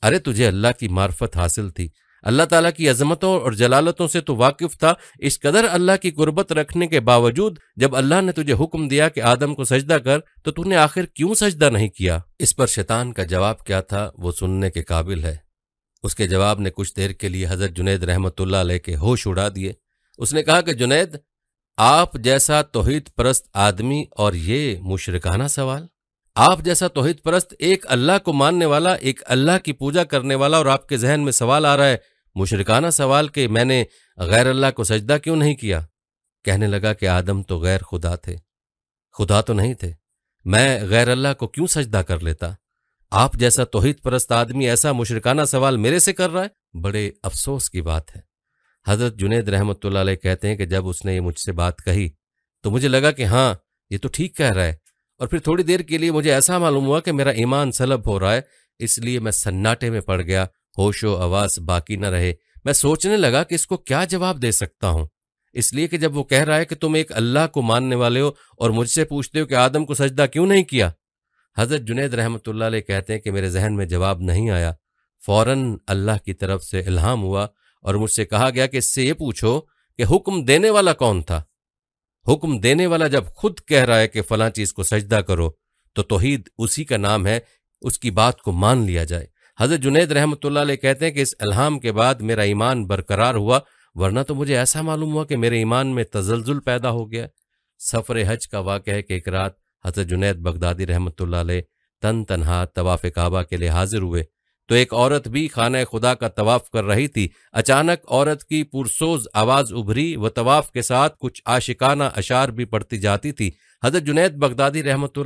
अरे तुझे अल्लाह की मार्फत हासिल थी अल्लाह ताला की अजमतों और जलालतों से तो वाकिफ था इस कदर अल्लाह की गुर्बत रखने के बावजूद जब अल्लाह ने तुझे हुक्म दिया कि आदम को सजदा कर तो तूने आखिर क्यों सजदा नहीं किया इस पर शैतान का जवाब क्या था वो सुनने के काबिल है उसके जवाब ने कुछ देर के लिए हजरत जुनेद रहमत के होश उड़ा दिए उसने कहा कि जुनेद आप जैसा तोहद परस्त आदमी और ये मुशरकाना सवाल आप जैसा तोहद परस्त एक अल्लाह को मानने वाला एक अल्लाह की पूजा करने वाला और आपके जहन में सवाल आ रहा है मुशरकाना सवाल के मैंने गैर अल्लाह को सजदा क्यों नहीं किया कहने लगा कि आदम तो गैर खुदा थे खुदा तो नहीं थे मैं गैर अल्लाह को क्यों सजदा कर लेता आप जैसा तोहित परस्त आदमी ऐसा मुशरकाना सवाल मेरे से कर रहा है बड़े अफसोस की बात है हजरत जुनेद रहमत कहते हैं कि जब उसने ये मुझसे बात कही तो मुझे लगा कि हाँ ये तो ठीक कह रहा है और फिर थोड़ी देर के लिए मुझे ऐसा मालूम हुआ कि मेरा ईमान सलब हो रहा है इसलिए मैं सन्नाटे में पड़ गया होशो आवास बाकी न रहे मैं सोचने लगा कि इसको क्या जवाब दे सकता हूं इसलिए कि जब वो कह रहा है कि तुम एक अल्लाह को मानने वाले हो और मुझसे पूछते हो कि आदम को सजदा क्यों नहीं किया हजरत जुनेद रहमत कहते हैं कि मेरे जहन में जवाब नहीं आया फौरन अल्लाह की तरफ से इल्हाम हुआ और मुझसे कहा गया कि इससे ये पूछो कि हुक्म देने वाला कौन था हुक्म देने वाला जब खुद कह रहा है कि फला चीज को सजदा करो तो तोहीद उसी का नाम है उसकी बात को मान लिया जाए हज़रत जुनेद रहमत कहते हैं कि इस अल्हाम के बाद मेरा ईमान बरकरार हुआ वरना तो मुझे ऐसा मालूम हुआ कि मेरे ईमान में तजलजुल पैदा हो गया सफ़र हज का वाक़ है कि एक रात हज़रत जुनेद बगदादी रहमत तन तनहा तवाफ़ काबा के लिए हाजिर हुए तो एक औरत भी खाना खुदा का तवाफ़ कर रही थी अचानक औरत की पुरसोज आवाज़ उभरी व तवाफ़ के साथ कुछ आशिकाना अशार भी पड़ती जाती थी हजरत जुनेद बगदादी रहमत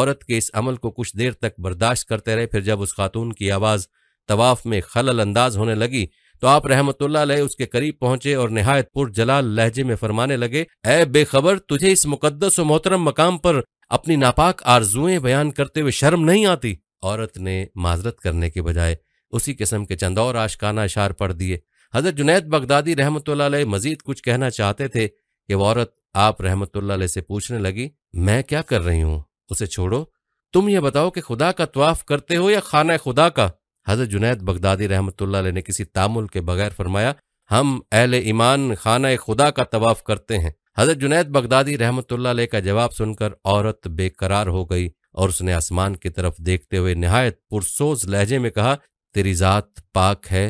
औरत के इस अमल को कुछ देर तक बर्दाश्त करते रहे फिर जब उस खातून की आवाज़ तवाफ़ में खलल अंदाज होने लगी तो आप रहमत उसके करीब पहुंचे और नहायत पुर जलाल लहजे में फरमाने लगे ए बेखबर तुझे इस मुकदस और मोहतरम मकाम पर अपनी नापाक आरजुए बयान करते हुए शर्म नहीं आती औरत ने माजरत करने के बजाय उसी किस्म के चंद और आशकाना इशार पढ़ दिए हजरत जुनेद बगदादी रहमत मजीद कुछ कहना चाहते थे कि वह औरत आप रहमतुल्ला से पूछने लगी मैं क्या कर रही हूं उसे छोड़ो तुम यह बताओ कि खुदा का तवाफ करते हो या खाना खुदा का हजरत जुनैद बगदादी रहमतुल्ला ने किसी तामुल के बगैर फरमाया हम अहल ईमान खाना खुदा का तवाफ करते हैं हजरत जुनैद बगदादी रहमतुल्ला का जवाब सुनकर औरत बेकरार हो गई और उसने आसमान की तरफ देखते हुए नहायत पुरसोज लहजे में कहा तेरी जात पाक है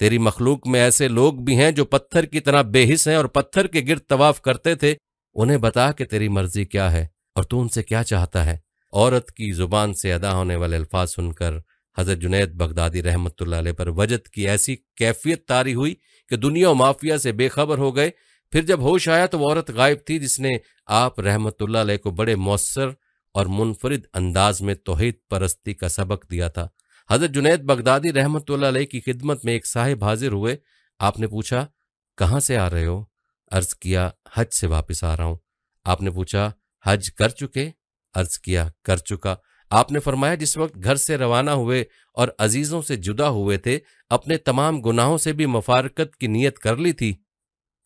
तेरी मखलूक में ऐसे लोग भी हैं जो पत्थर की तरह बेहिस हैं और पत्थर के गिर तवाफ करते थे उन्हें बता कि तेरी मर्जी क्या है और तू उनसे क्या चाहता है औरत की जुबान से अदा होने वाले अल्फाज सुनकर हजरत जुनेद बगदादी रहमत पर वजद की ऐसी कैफियत तारी हुई कि दुनिया और माफिया से बेखबर हो गए फिर जब होश आया तो औरत गायब थी जिसने आप रहमत को बड़े मौसर और मुनफरद अंदाज में तोहद परस्ती का सबक दिया था हजरत जुनेद बगदादी रहमत की खिदमत में एक साहिब हाजिर हुए आपने पूछा कहाँ से आ रहे हो अर्ज किया हज से वापस आ रहा हूं आपने पूछा हज कर चुके अर्ज किया कर चुका आपने फरमाया जिस वक्त घर से रवाना हुए और अजीजों से जुदा हुए थे अपने तमाम गुनाहों से भी मफारकत की नीयत कर ली थी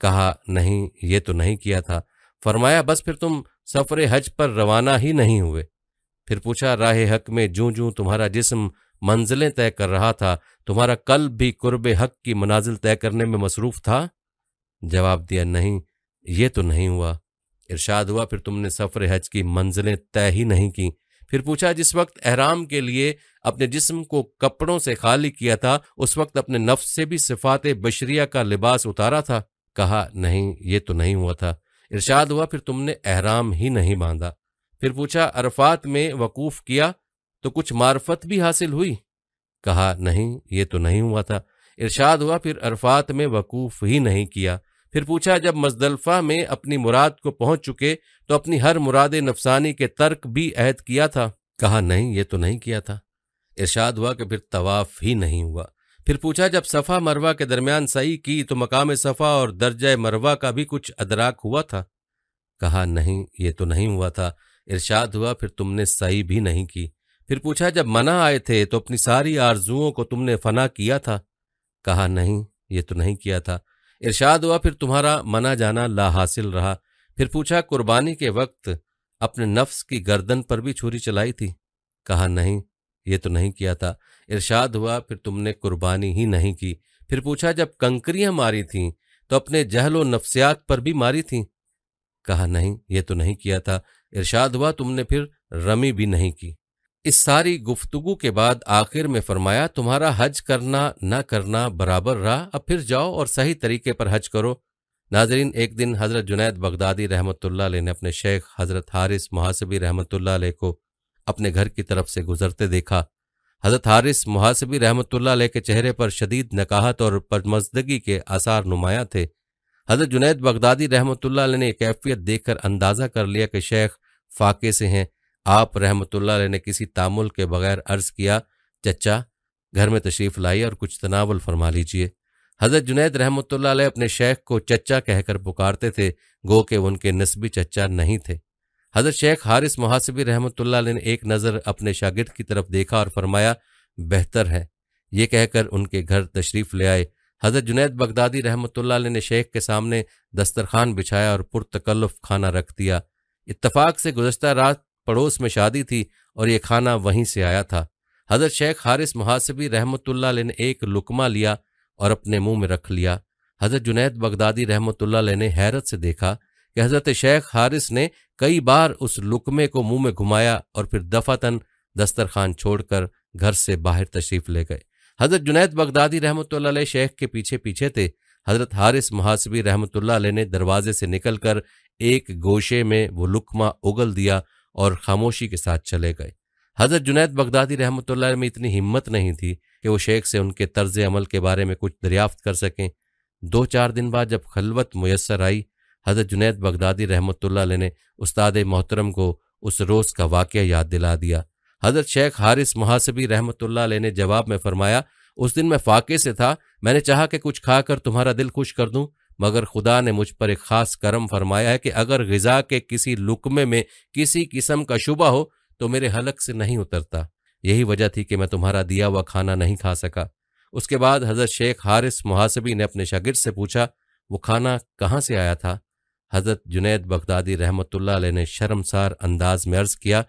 कहा नहीं ये तो नहीं किया था फरमाया बस फिर तुम सफरे हज पर रवाना ही नहीं हुए फिर पूछा राह हक में जू जू तुम्हारा जिस्म मंजिलें तय कर रहा था तुम्हारा कल भी कुर्ब हक की मनाजिल तय करने में मसरूफ था जवाब दिया नहीं ये तो नहीं हुआ इरशाद हुआ फिर तुमने सफ़र हज की मंजिलें तय ही नहीं की फिर पूछा जिस वक्त एहराम के लिए अपने जिस्म को कपड़ों से खाली किया था उस वक्त अपने नफ्स से भी सिफात बशरिया का लिबास उतारा था कहा नहीं ये तो नहीं हुआ था इरशाद हुआ फिर तुमने एहराम ही नहीं बांधा फिर पूछा अरफात में वकूफ़ किया तो कुछ मार्फत भी हासिल हुई कहा नहीं ये तो नहीं हुआ था इरशाद हुआ फिर अरफात में वकूफ ही नहीं किया फिर पूछा जब मजदलफा में अपनी मुराद को पहुंच चुके तो अपनी हर मुराद नफसानी के तर्क भी अहद किया था कहा नहीं ये तो नहीं किया था इरशाद हुआ कि फिर तवाफ ही नहीं हुआ फिर पूछा जब सफ़ा मरवा के दरमियान सही की तो मकाम सफ़ा और दर्ज मरवा का भी कुछ अदराक हुआ था कहा नहीं ये तो नहीं हुआ था इरशाद हुआ फिर तुमने सही भी नहीं की फिर पूछा जब मना आए थे तो अपनी सारी आरजुओं को तुमने फना किया था कहा नहीं ये तो नहीं किया था इरशाद हुआ फिर तुम्हारा मना जाना ला हासिल रहा फिर पूछा कुर्बानी के वक्त अपने नफ्स की गर्दन पर भी छुरी चलाई थी कहा नहीं ये तो नहीं किया था इरशाद हुआ फिर तुमने कुर्बानी ही नहीं की फिर पूछा जब कंकरियां मारी थीं तो अपने जहलो नफ्सियात पर भी मारी थीं कहा नहीं ये तो नहीं किया था इरशाद हुआ तुमने फिर रमी भी नहीं की इस सारी गुफ्तगु के बाद आखिर में फरमाया तुम्हारा हज करना न करना बराबर रहा अब फिर जाओ और सही तरीके पर हज करो नाजरीन एक दिन हज़रत जुनैद बगदादी रहमतुल्ला ने अपने शेख हज़रत हारिस मुहासबी रहमतुल्ला को अपने घर की तरफ से गुजरते देखा हज़रत हारिस मुहासबी रहमतुल्ला के चेहरे पर शदीद नकाहत और पदमजदगी के आसार नुमाया थे हज़रत जुनैद बगदादी रहमतुल्ला ने कैफियत देखकर अंदाज़ा कर लिया कि शेख फाके से हैं आप रहमतुल्ला ने किसी तामुल के बगैर अर्ज किया चचा घर में तशरीफ लाइए और कुछ तनावल फरमा लीजिए हजरत जुनेद रहमतुल्ला अपने शेख को चचा कहकर पुकारते थे गो के उनके नस्बी चचा नहीं थे हजरत शेख हारिस मुहासिबी रहमतुल्ला ने एक नज़र अपने शागिर्द की तरफ देखा और फरमाया बेहतर है ये कहकर उनके घर तशरीफ ले आए हजरत जुनेद बगदादी रहमतुल्ला ने शेख के सामने दस्तरखान बिछाया और पुरतकल्लफ खाना रख दिया इतफाक से गुजशत रात पड़ोस में शादी थी और ये खाना वहीं से आया था हजरत शेख हारिस मुहासिबी रहमतुल्ला ने एक लुकमा लिया और अपने मुंह में रख लिया हजरत जुनैद बगदादी रहमतुल्ला ने हैरत से देखा कि हजरत शेख हारिस ने कई बार उस लुकमे को मुंह में घुमाया और फिर दफातन दस्तरखान छोड़कर घर से बाहर तशरीफ ले गए हजरत जुनैद बगदादी रहमतुल्ला शेख के पीछे पीछे थे हजरत हारिस मुहासिबी रहमतुल्ला ने दरवाजे से निकलकर एक गोशे में वो लुकमा उगल दिया और खामोशी के साथ चले गए हज़रत जुनैद बगदादी रहमत में इतनी हिम्मत नहीं थी कि वो शेख से उनके तर्ज अमल के बारे में कुछ दरियाफ्त कर सकें दो चार दिन बाद जब खलवत मैसर आई हज़रत जुनैद बगदादी रहमत ने उस्ताद मोहतरम को उस रोज़ का वाक़ याद दिला दिया हज़रत शेख हारिस मुहासबी रहमत ने जवाब में फरमाया उस दिन मैं फाके से था मैंने चाहा कि कुछ खाकर तुम्हारा दिल खुश कर दूं मगर खुदा ने मुझ पर एक खास करम फरमाया है कि अगर गज़ा के किसी लुकमे में किसी किस्म का शुबा हो तो मेरे हलक से नहीं उतरता यही वजह थी कि मैं तुम्हारा दिया हुआ खाना नहीं खा सका उसके बाद हज़रत शेख हारिस मुहासबी ने अपने शागिर्द से पूछा वो खाना कहाँ से आया था हज़रत जुनेद बगदादी रहमत ने शर्मसार अंदाज में अर्ज़ किया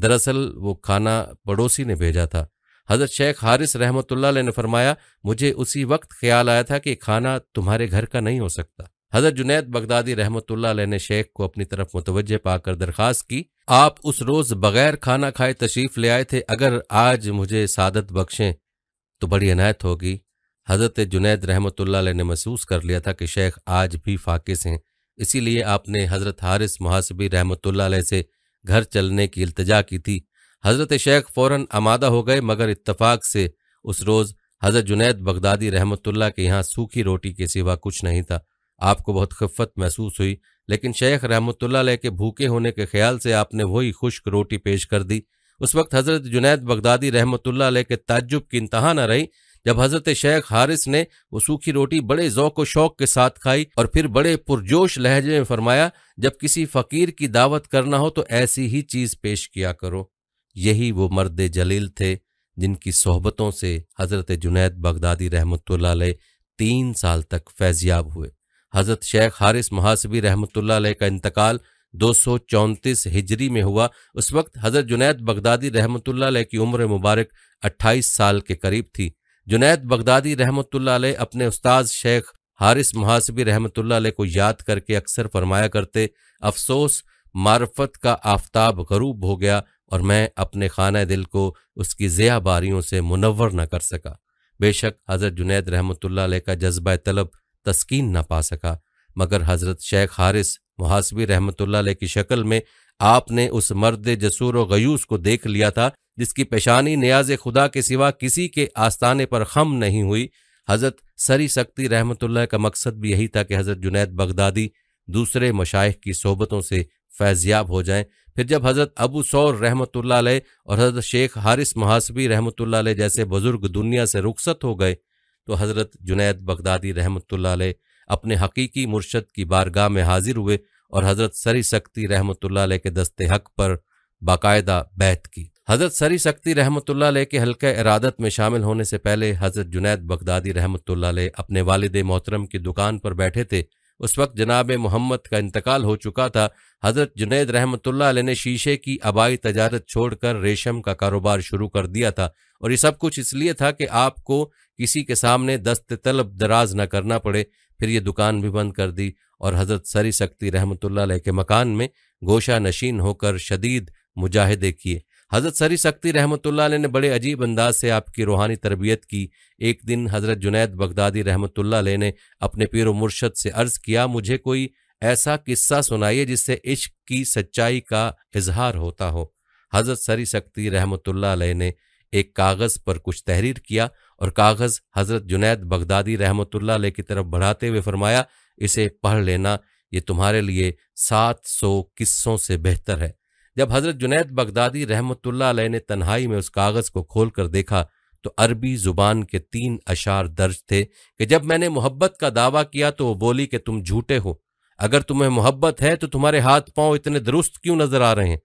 दरअसल वो खाना पड़ोसी ने भेजा था हज़रत शेख हारिस रहमतुल्ला ने फरमाया मुझे उसी वक्त ख्याल आया था कि खाना तुम्हारे घर का नहीं हो सकता हज़रत जुनेद बगदादी रहमतुल्ला ने शेख को अपनी तरफ मुतवजह पाकर दरख्वास्त की आप उस रोज़ बगैर खाना खाए तशरीफ़ ले आए थे अगर आज मुझे सादत बख्शें तो बड़ी अनायत होगी हज़रत जुनेद रहमतुल्ला ने महसूस कर लिया था कि शेख आज भी फाकिस हैं इसीलिए आपने हज़रत हारिस मुहासबी रहमतुल्ला से घर चलने की अल्तजा की थी हज़रत शेख फ़ौरन आमादा हो गए मगर इतफाक़ से उस रोज़ हज़रत जुनैद बगदादी रहमतुल्ला के यहाँ सूखी रोटी के सिवा कुछ नहीं था आपको बहुत खफ़त महसूस हुई लेकिन शेख रहमतुल्ला के भूखे होने के ख्याल से आपने वही खुश्क रोटी पेश कर दी उस वक्त हज़रत जुनैद बगदादी रहमतुल्ला के ताज्जुब की इंतहा न रही जब हज़रत शेख हारिस ने वो सूखी रोटी बड़े ज़ौक व शौक के साथ खाई और फिर बड़े पुरजोश लहजे में फरमाया जब किसी फ़कीर की दावत करना हो तो ऐसी ही चीज़ पेश किया करो यही वो मर्द जलील थे जिनकी सोहबतों से हज़रत जुनैद बगदादी रहमत तीन साल तक फैजियाब हुए हज़रत शेख हारिस महासबी रहमत का इंतकाल दो सौ चौंतीस हिजरी में हुआ उस वक्त हज़रत जुनैद बगदादी रहमत की उम्र मुबारक अट्ठाईस साल के करीब थी जुनैद बगदादी रहमत अपने उस्ताद शेख हारिस महासबी रहमत को याद करके अक्सर फरमाया करते अफसोस मार्फत का आफ्ताब गरूब हो गया और मैं अपने खाना दिल को उसकी जिया बारियों से मुनवर न कर सका बेशक हज़रत जुनेद रहमत का जज्बा तलब तस्कीन न पा सका मगर हज़रत शेख हारिस मुहासबी रहमत की शक्ल में आपने उस मर्द जसूर व गयूस को देख लिया था जिसकी पेशानी न्याज खुदा के सिवा किसी के आस्थाने पर खम नहीं हुई हज़रत सरी सख्ती रहमत का मकसद भी यही था कि हज़रत जुनेद बगदादी दूसरे मशाइ की सोबतों से फैज़याब हो जाएं फिर जब हज़रत अबू सौर रहमतुल्ला और हज़रत शेख हारिस महासबी रहमतुल्ला जैसे बुज़ुर्ग दुनिया से रुखसत हो गए तो हज़रत जुनैद बगदादी रहमतुल्ला अपने हकीकी मुर्शद की बारगाह में हाजिर हुए और हज़रत सरी सख्ती रहमतुल्ला के दस्ते हक पर बाकायदा बैत की हज़रत सरी सख्ती रहमतुल्ला के हल्के इरादत में शामिल होने से पहले हज़रत जुनैद बगदादी रहमतुल्ला अपने वालद मोहतरम की दुकान पर बैठे थे उस वक्त जनाब मोहम्मद का इंतकाल हो चुका था हज़रत जुनेद रहमतुल्ला ने शीशे की आबाई तजारत छोड़कर रेशम का कारोबार शुरू कर दिया था और ये सब कुछ इसलिए था कि आपको किसी के सामने दस्त तलब दराज न करना पड़े फिर ये दुकान भी बंद कर दी और हज़रत सरी सख्ती रहमतुल्ला के मकान में गोशा नशीन होकर शदीद मुजाहिदे किए हज़रत सरी सकती रहमतुल्लाह ने बड़े अजीब अंदाज से आपकी रूहानी तरबियत की एक दिन हज़रत जुनैद बगदादी रहमतुल्लाह ने अपने पीर मुर्शद से अर्ज़ किया मुझे कोई ऐसा किस्सा सुनाइए जिससे इश्क की सच्चाई का इजहार होता हो हज़रत सरी सकती रहमतुल्लाह ने एक कागज़ पर कुछ तहरीर किया और कागज़ हज़रत जुनैद बगदादी रहमतुल्लाह की तरफ बढ़ाते हुए फरमाया इसे पढ़ लेना ये तुम्हारे लिए सात सौ किस्सों से बेहतर है जब हजरत जुनैद बगदादी रहमतुल्ला ने तन्हाई में उस कागज़ को खोलकर देखा तो अरबी ज़ुबान के तीन अशार दर्ज थे कि जब मैंने मोहब्बत का दावा किया तो वो बोली कि तुम झूठे हो अगर तुम्हें मोहब्बत है तो तुम्हारे हाथ पांव इतने दुरुस्त क्यों नजर आ रहे हैं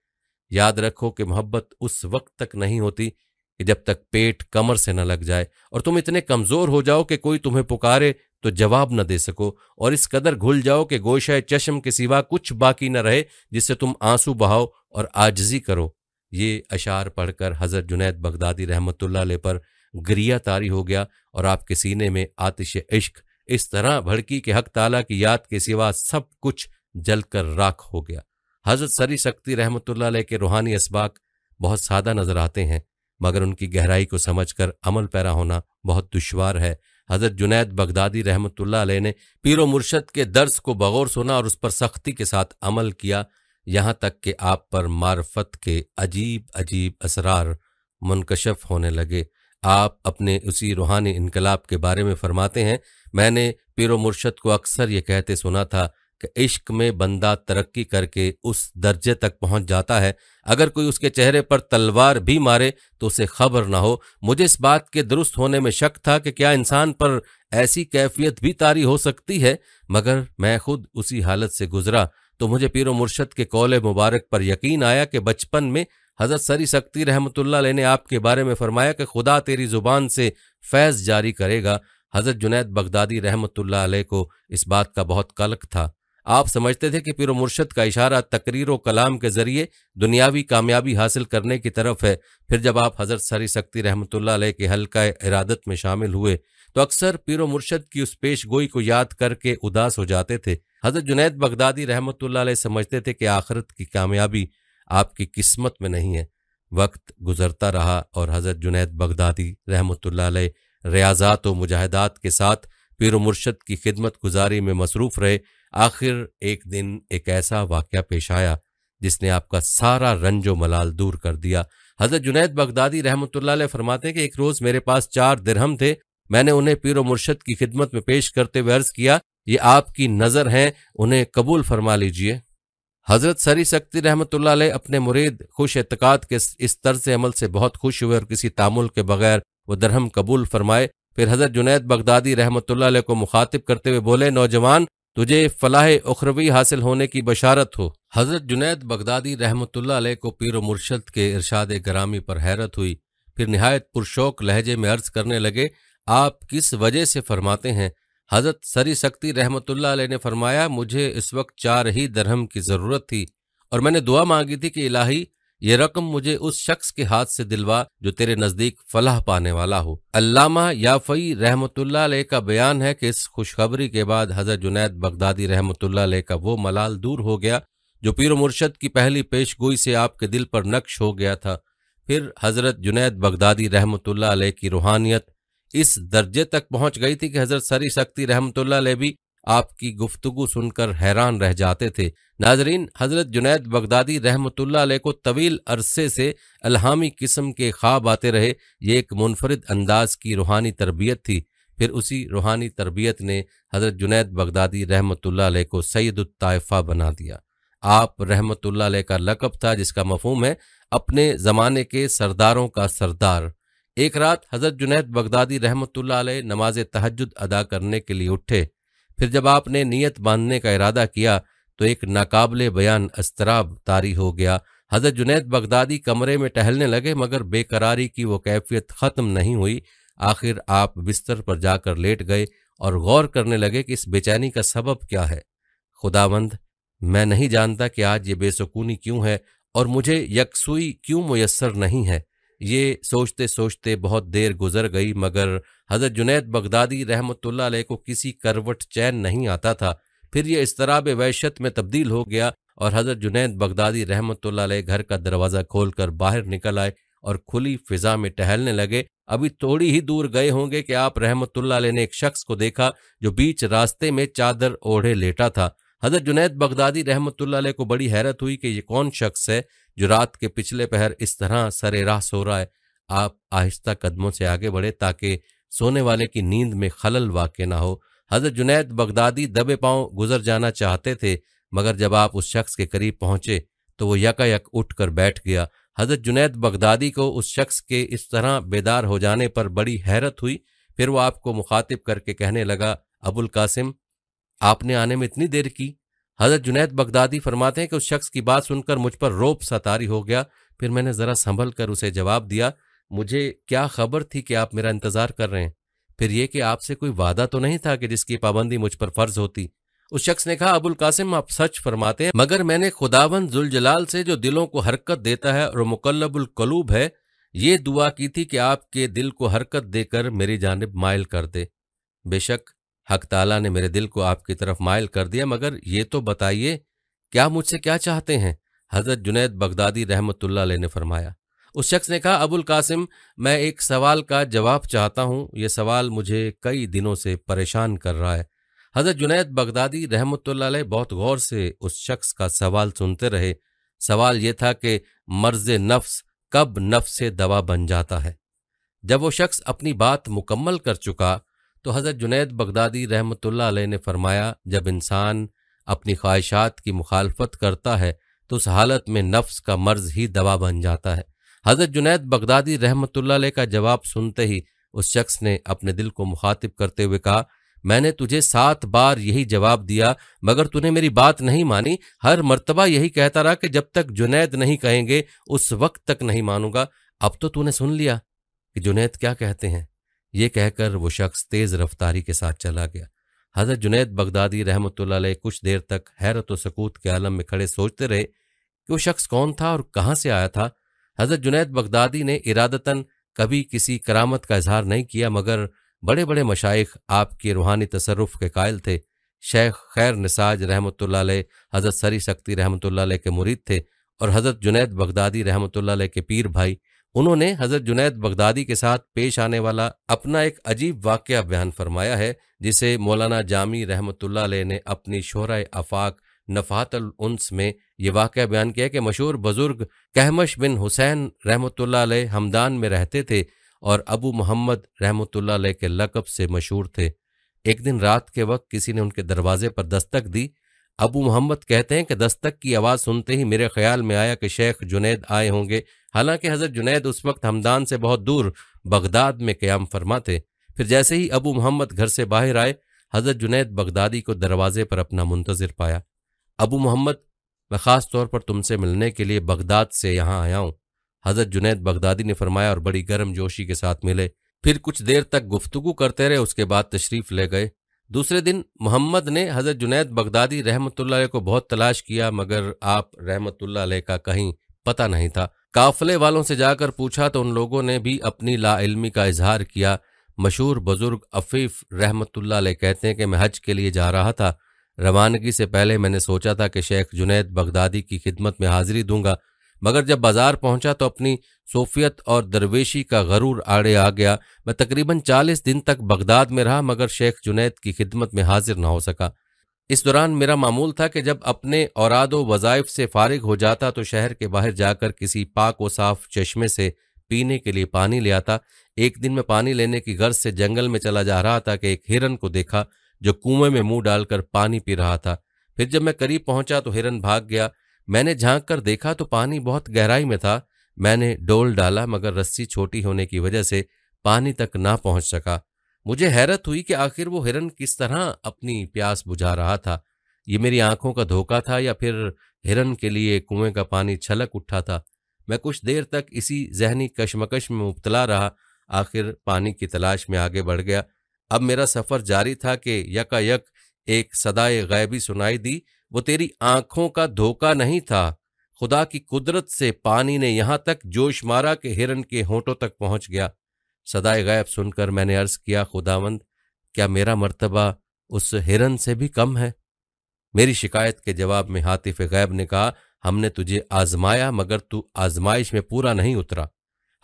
याद रखो कि मोहब्बत उस वक्त तक नहीं होती कि जब तक पेट कमर से न लग जाए और तुम इतने कमजोर हो जाओ कि कोई तुम्हें पुकारे तो जवाब न दे सको और इस कदर घुल जाओ कि गोशा चश्म के सिवा कुछ बाकी न रहे जिससे तुम आंसू बहाओ और आजजी करो ये अशार पढ़कर हज़रत जुनैद बगदादी रहमत पर ग्रिया तारी हो गया और आपके सीने में आतिश इश्क इस तरह भड़की के हक ताला की याद के सिवा सब कुछ जलकर राख हो गया हज़रत सरी शक्ति रहमत के रूहानी इसबाक बहुत सादा नज़र आते हैं मगर उनकी गहराई को समझकर अमल पैरा होना बहुत दुशवार है हज़रत जुनैद बगदादी रहमत ने पीर मुर्शद के दर्स को बगौर सुना और उस पर सख्ती के साथ अमल किया यहाँ तक कि आप पर मार्फत के अजीब अजीब असरार मुनकशफ होने लगे आप अपने उसी रूहानी इनकलाब के बारे में फरमाते हैं मैंने पीरो मुर्शद को अक्सर ये कहते सुना था कि इश्क में बंदा तरक्की करके उस दर्जे तक पहुंच जाता है अगर कोई उसके चेहरे पर तलवार भी मारे तो उसे खबर ना हो मुझे इस बात के दुरुस्त होने में शक था कि क्या इंसान पर ऐसी कैफियत भी तारी हो सकती है मगर मैं खुद उसी हालत से गुजरा तो मुझे पीर मुर्शद के कौल मुबारक पर यकीन आया कि बचपन में हज़रत सरी सख्ती रहमतुल्ला ने आपके बारे में फरमाया कि खुदा तेरी ज़ुबान से फैज़ जारी करेगा हज़रत जुनैद बगदादी रहमतुल्ला को इस बात का बहुत कलक था आप समझते थे कि पिरो मुर्शद का इशारा तकरीर व कलाम के जरिए दुनियावी कामयाबी हासिल करने की तरफ है फिर जब आप हज़रत सरी सख्ती रहमतुल्ला के हल्का इरादत में शामिल हुए तो अक्सर पीरो मुर्शद की उस पेश गोई को याद करके उदास हो जाते थे हज़रत जुनेद बगदादी रहमत समझते थे कि आखरत की कामयाबी आपकी किस्मत में नहीं है वक्त गुजरता रहा और हज़रत जुनेद बगदादी रहमत रियाजात व मुजाहदात के साथ पीर मुर्शद की खिदमत गुजारी में मसरूफ़ रहे आखिर एक दिन एक ऐसा वाक़ पेश आया जिसने आपका सारा रंजो मलाल दूर कर दिया हज़रत जुनेद बगदादी रहमत फरमाते हैं कि एक रोज़ मेरे पास चार दिरहम थे मैंने उन्हें पीर मुर्शद की खिदमत में पेश करते हुए अर्ज़ किया ये आपकी नज़र हैं उन्हें कबूल फरमा लीजिए हज़रत सरी सख्ती रहमत अपने मुरीद खुश एतक़ाद के इस तर्ज अमल से बहुत खुश हुए और किसी तामुल के बगैर वह दरहम कबूल फरमाए फिर हज़रत जुनेद बगदादी रहमत को मुखातिब करते हुए बोले नौजवान तुझे फलाह उखरवी हासिल होने की बशारत हो हज़रत जुनेद बगदादी रहमत को पीर मुर्शद के इरशाद ग्रामी पर हैरत हुई फिर नहायत पुरशोक लहजे में अर्ज करने लगे आप किस वजह से फरमाते हैं हज़रत सरी सकती रहमतुल्ला ने फरमाया मुझे इस वक्त चार ही दरहम की ज़रूरत थी और मैंने दुआ मांगी थी कि इलाही ये रकम मुझे उस शख्स के हाथ से दिलवा जो तेरे नज़दीक फलाह पाने वाला हो अल्लामा याफई रहमतुल्ला का बयान है कि इस खुशखबरी के बाद हज़रत जुनैद बगदादी रहमतुल्ला का वो मलाल दूर हो गया जो पीर मुर्शद की पहली पेशगोई से आपके दिल पर नक्श हो गया था फिर हज़रत जुनैद बगदादी रहमतुल्ला की रूहानियत इस दर्जे तक पहुंच गई थी कि हजरत सरी शक्ति रहमतुल्ला ले भी आपकी गुफ्तगु सुनकर हैरान रह जाते थे नाजरीन हजरत जुनैद बगदादी रहमतुल्ला ले को तवील अरसे से अलहामी किस्म के ख्वाब आते रहे ये एक मुनफरद अंदाज की रूहानी तरबियत थी फिर उसी रूहानी तरबियत ने हजरत जुनैद बगदादी रहमतुल्ला ले को सैदुल्ताइफ़ा बना दिया आप रहमतुल्ला ले का लकब था जिसका मफहम है अपने ज़माने के सरदारों का सरदार एक रात हजरत जुनैद बगदादी रहमतुल्ला नमाज तहजद अदा करने के लिए उठे फिर जब आपने नीयत बांधने का इरादा किया तो एक नाकाबले बयान अस्तराब तारी हो गया हजरत जुनैद बगदादी कमरे में टहलने लगे मगर बेकरारी की वो कैफियत ख़त्म नहीं हुई आखिर आप बिस्तर पर जाकर लेट गए और गौर करने लगे कि इस बेचैनी का सबब क्या है खुदावंद मैं नहीं जानता कि आज ये बेसकूनी क्यों है और मुझे यकसुई क्यों मैसर नहीं है ये सोचते सोचते बहुत देर गुजर गई मगर हज़रत जुनेद बगदादी रहमत को किसी करवट चैन नहीं आता था फिर ये इसतराब वहशत में तब्दील हो गया और हज़रत जुनेद बगदादी रहमत घर का दरवाज़ा खोलकर बाहर निकल आए और खुली फिजा में टहलने लगे अभी थोड़ी ही दूर गए होंगे कि आप रहमत अलैह ने एक शख्स को देखा जो बीच रास्ते में चादर ओढ़े लेटा था हज़रत जुनेद बगदादी रहमत को बड़ी हैरत हुई कि ये कौन शख्स है जो रात के पिछले पहर इस तरह राह सो रहा है आप आहिस्ता कदमों से आगे बढ़े ताकि सोने वाले की नींद में खलल वाक़ ना हो हज़रत जुनैद बगदादी दबे पांव गुजर जाना चाहते थे मगर जब आप उस शख्स के करीब पहुंचे तो वो यकायक उठ कर बैठ गया हज़रत जुनैद बगदादी को उस शख्स के इस तरह बेदार हो जाने पर बड़ी हैरत हुई फिर वो आपको मुखातिब करके कहने लगा अबुल कासिम आपने आने में इतनी देर की हजरत जुनैद बगदादी फरमाते हैं कि उस शख्स की बात सुनकर मुझ पर रोप सतारी हो गया फिर मैंने ज़रा संभल कर उसे जवाब दिया मुझे क्या खबर थी कि आप मेरा इंतज़ार कर रहे हैं फिर यह कि आपसे कोई वादा तो नहीं था कि जिसकी पाबंदी मुझ पर फर्ज होती उस शख्स ने कहा अबुल कासिम आप सच फरमाते हैं मगर मैंने खुदावन जुलजलाल से जो दिलों को हरकत देता है और मुकल्लबुल कलूब है ये दुआ की थी कि आपके दिल को हरकत देकर मेरी जानब मायल कर दे बेशक हक ताला ने मेरे दिल को आपकी तरफ मायल कर दिया मगर ये तो बताइए क्या मुझसे क्या चाहते हैं हजरत जुनेद बगदादी रहमतुल्ला ने फरमाया उस शख्स ने कहा अबुल कासिम मैं एक सवाल का जवाब चाहता हूँ ये सवाल मुझे कई दिनों से परेशान कर रहा है हजरत जुनेद बगदादी रहमतुल्ला बहुत गौर से उस शख्स का सवाल सुनते रहे सवाल ये था कि मर्ज नफ्स कब नफ्स से दवा बन जाता है जब वो शख्स अपनी बात मुकम्मल कर चुका तो हज़रत जुनेद बगदादी रहमत ने फरमाया जब इंसान अपनी ख्वाहिशात की मुखालफत करता है तो उस हालत में नफ्स का मर्ज ही दवा बन जाता है हज़रत जुनेद बगदादी रहमत का जवाब सुनते ही उस शख्स ने अपने दिल को मुखातिब करते हुए कहा मैंने तुझे सात बार यही जवाब दिया मगर तूने मेरी बात नहीं मानी हर मर्तबा यही कहता रहा कि जब तक जुनेद नहीं कहेंगे उस वक्त तक नहीं मानूंगा अब तो तूने सुन लिया कि जुनेद क्या कहते हैं ये कहकर वो शख्स तेज रफ्तारी के साथ चला गया हजरत जुनेद बगदादी रहमत कुछ देर तक हैरत और सकूत के आलम में खड़े सोचते रहे कि वो शख्स कौन था और कहाँ से आया था हजरत जुनेद बगदादी ने इरादतन कभी किसी करामत का इजहार नहीं किया मगर बड़े बड़े मशाइख आपके रूहानी तसरफ के कायल थे शेख खैर नसाज रहमत हजरत सरी शक्ति रहमत के मुरीद थे और हजरत जुनेद बगदादी रहमत के पीर भाई उन्होंने हजरत जुनैद बगदादी के साथ पेश आने वाला अपना एक अजीब वाक्य बयान फरमाया है जिसे मौलाना जामी रहमतुल्ला ने अपनी शोरा अफाक नफातल उन्स में ये वाक़ बयान किया कि मशहूर बुज़ुर्ग कहमश बिन हुसैन रहमतुल्ला हमदान में रहते थे और अबू मोहम्मद रहमतुल्ला के लकब से मशहूर थे एक दिन रात के वक्त किसी ने उनके दरवाजे पर दस्तक दी अबू मोहम्मद कहते हैं कि दस्तक की आवाज़ सुनते ही मेरे ख्याल में आया कि शेख जुनेद आए होंगे हालांकि हज़रत जुनेद उस वक्त हमदान से बहुत दूर बगदाद में क्याम फरमाते फिर जैसे ही अबू मोहम्मद घर से बाहर आए हज़रत जुनेद बगदादी को दरवाजे पर अपना मुंतज़र पाया अबू मोहम्मद मैं ख़ास तौर पर तुमसे मिलने के लिए बगदाद से यहाँ आया हूँ हज़रत जुनेद बगदादी ने फरमाया और बड़ी गर्म जोशी के साथ मिले फिर कुछ देर तक गुफ्तगु करते रहे उसके बाद तशरीफ़ ले गए दूसरे दिन मोहम्मद ने हज़रत जुनैद बगदादी रहमतुल्लाह को बहुत तलाश किया मगर आप रहमतुल्लाह का कहीं पता नहीं था काफले वालों से जाकर पूछा तो उन लोगों ने भी अपनी लाइलमी का इजहार किया मशहूर बुजुर्ग अफीफ रहमत कहते हैं कि मैं हज के लिए जा रहा था रवानगी से पहले मैंने सोचा था कि शेख जुनैद बगदादी की खिदमत में हाजिरी दूंगा मगर जब बाजार पहुंचा तो अपनी सोफियत और दरवेशी का गरूर आड़े आ गया मैं तकरीबन चालीस दिन तक बगदाद में रहा मगर शेख जुनेद की खिदमत में हाजिर ना हो सका इस दौरान मेरा मामूल था कि जब अपने औराद वज़ाइफ से फारिग हो जाता तो शहर के बाहर जाकर किसी पाक व साफ चश्मे से पीने के लिए पानी ले आता एक दिन में पानी लेने की गर्ज से जंगल में चला जा रहा था कि एक हिरन को देखा जो कुएं में मुंह डालकर पानी पी रहा था फिर जब मैं करीब पहुंचा तो हिरन भाग गया मैंने झांक कर देखा तो पानी बहुत गहराई में था मैंने डोल डाला मगर रस्सी छोटी होने की वजह से पानी तक ना पहुंच सका मुझे हैरत हुई कि आखिर वो हिरन किस तरह अपनी प्यास बुझा रहा था ये मेरी आंखों का धोखा था या फिर हिरन के लिए कुएं का पानी छलक उठा था मैं कुछ देर तक इसी जहनी कशमकश में मुबतला रहा आखिर पानी की तलाश में आगे बढ़ गया अब मेरा सफ़र जारी था कि यकायक एक सदाए गैबी सुनाई दी वो तेरी आंखों का धोखा नहीं था खुदा की कुदरत से पानी ने यहां तक जोश मारा के हिरन के होठों तक पहुंच गया सदाए गायब सुनकर मैंने अर्ज किया खुदावंद क्या मेरा मर्तबा उस हिरन से भी कम है मेरी शिकायत के जवाब में हातिफ गैब ने कहा हमने तुझे आजमाया मगर तू आजमाइश में पूरा नहीं उतरा